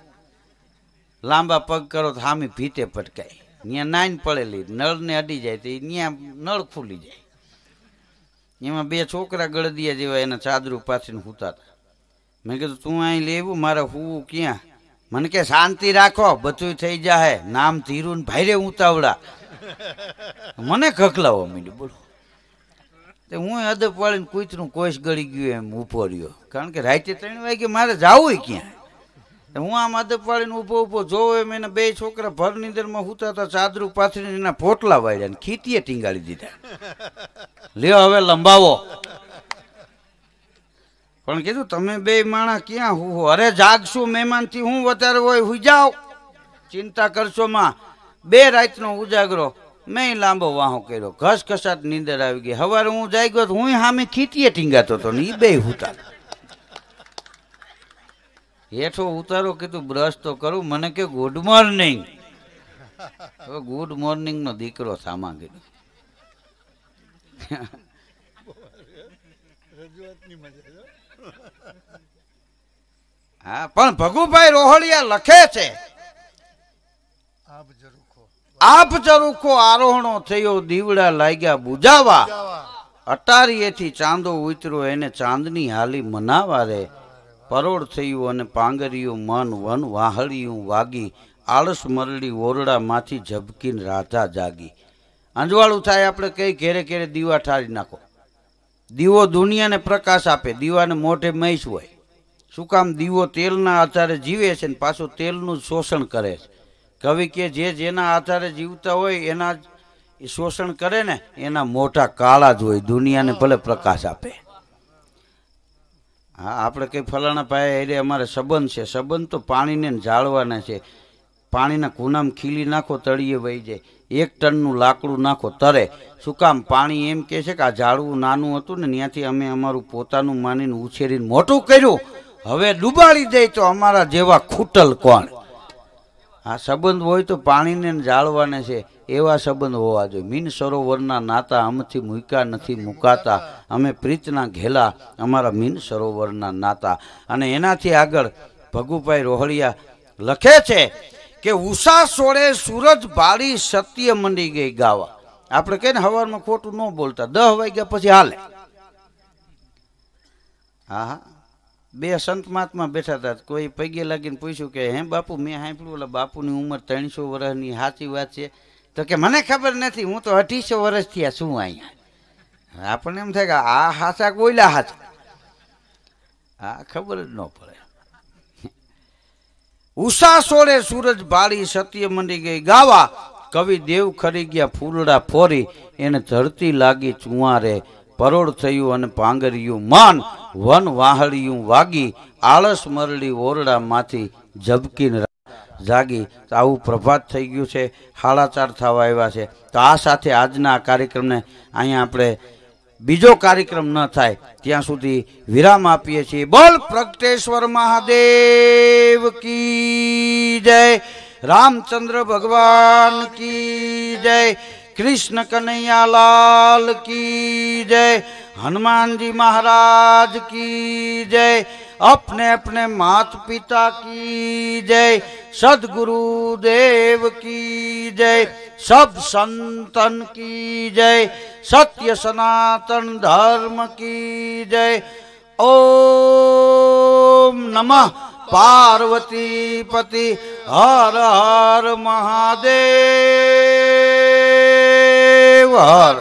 લાંબા પગ કરો તો હામી ભીતે પટકાય ત્યાં નાઈન પડેલી નળને અડી જાય તો ત્યાં નળ ખુલી જાય એમાં બે છોકરા ગળદિયા જેવા એના ચાદરું પાછીને હૂતા હતા મેં કીધું તું અહીં લેવું મારે હું ક્યાં મને કે શાંતિ રાખો બધું થઈ જાહે નામ ધીરુ ધીરુન ભાઈરે ઉતાવળા <laughs> મને ખખલાવો મીડ્યું બોલો હું અદબ વાળીને કૂતરું કોશ ગળી ગયું એમ ઊભો રહ્યો કારણ કે રાતે ત્રણ વાગે મારે જવું ક્યાં હું આમ અદબ વાળીને ઊભો ઊભો જોવો એમ એને બે છોકરા ભર નીંદરમાં હૂતા હતા ચાદરું પાથરીને એના પોટલા વાળ્યા ને ખીતીએ ટીંગાળી દીધા <laughs> લ્યો હવે લંબાવો પણ કીધું તમે બે માણા ક્યાં હું અરે જાગશું થી હું વધારે હોય હુઈ જાઓ ચિંતા કરશો માં બે રાતનો ઉજાગરો મેં લાંબો વાહો કર્યો ઘસઘસાટ નીંદર આવી ગઈ સવારે હું જાગ્યો તો હું સામે ખીતીએ ટીંગાતો હતો ને એ બે હુતા હેઠો ઉતારો કીધું બ્રશ તો કરું મને કે ગુડ મોર્નિંગ હવે ગુડ મોર્નિંગનો દીકરો સામા કીધું હા પણ ભગુભાઈ રોહળિયા લખે છે આપ ચરુખો આરોહણો થયો દીવડા લાગ્યા બુજાવા અટારીએથી ચાંદો ઉતર્યો એને ચાંદની હાલી મનાવા રે પરોળ થયું અને પાંગરિયું મન વન વાહળિયું વાગી આળસ મરડી ઓરડામાંથી ઝબકીને રાધા જાગી અંજવાળું થાય આપણે કઈ ઘેરે ઘેરે દીવા ઠારી નાખો દીવો દુનિયાને પ્રકાશ આપે દીવાને મોઢે મહીશ હોય શું કામ દીવો તેલના આધારે જીવે છે ને પાછું તેલનું શોષણ કરે છે કવિ કે જે જેના આધારે જીવતા હોય એના એ શોષણ કરે ને એના મોટા કાળા જ હોય દુનિયાને ભલે પ્રકાશ આપે હા આપણે કંઈ ફલાણા પાયે એટલે અમારે સંબંધ છે સંબંધ તો પાણીને જાળવાના છે પાણીના કુનામ ખીલી નાખો તળીએ વહી જાય એક ટનનું લાકડું નાખો તરે શું કામ પાણી એમ કહે છે કે આ ઝાડવું નાનું હતું ને ત્યાંથી અમે અમારું પોતાનું માનીને ઉછેરીને મોટું કર્યું હવે ડૂબાડી દે તો અમારા જેવા ખૂટલ કોણ આ સંબંધ હોય તો પાણીને જાળવાને છે એવા સંબંધ હોવા જોઈએ મીન સરોવરના નાતા અમથી મૂકા નથી મૂકાતા અમે પ્રીતના ઘેલા અમારા મીન સરોવરના નાતા અને એનાથી આગળ ભગુભાઈ રોહળિયા લખે છે કે ઉષા સોળે સુરજ બાળી સત્ય મંડી ગઈ ગાવા આપણે કહીને હવારમાં ખોટું ન બોલતા દહ વાગ્યા પછી હાલે હા હા બે સંત મહાત્મા બેઠા હતા કોઈ પગે લાગીને પૂછ્યું કે હે બાપુ મેં સાંભળ્યું એટલે બાપુની ઉંમર ત્રણસો વર્ષની સાચી વાત છે તો કે મને ખબર નથી હું તો અઢીસો વર્ષ થયા છું અહીંયા આપણને એમ થાય કે આ હાચા કોયલા હાચા આ ખબર જ ન પડે ઉષા સોળે સૂરજ ભાળી સત્ય મંડી ગઈ ગાવા કવિ દેવ ખરી ગયા ફૂલડા ફોરી એને ધરતી લાગી ચુંવારે રે પરોળ થયું અને પાંગર્યું માન વન વાહળિયું વાગી આળસ મરડી ઓરડામાંથી ઝબકીને જાગી આવું પ્રભાત થઈ ગયું છે હાળાચાર થવા આવ્યા છે તો આ સાથે આજના આ કાર્યક્રમને અહીંયા આપણે બીજો કાર્યક્રમ ન થાય ત્યાં સુધી વિરામ આપીએ છીએ બોલ પ્રગટેશ્વર મહાદેવ કી જય રામચંદ્ર ભગવાન કી જય कृष्ण कन्हैया लाल की जय हनुमान जी महाराज की जय अपने अपने माता पिता की जय सदगुरु देव की जय सब संतन की जय सत्य सनातन धर्म की जय ओम नमः પાર્વતી પતિ હર હર મહાદેવ હર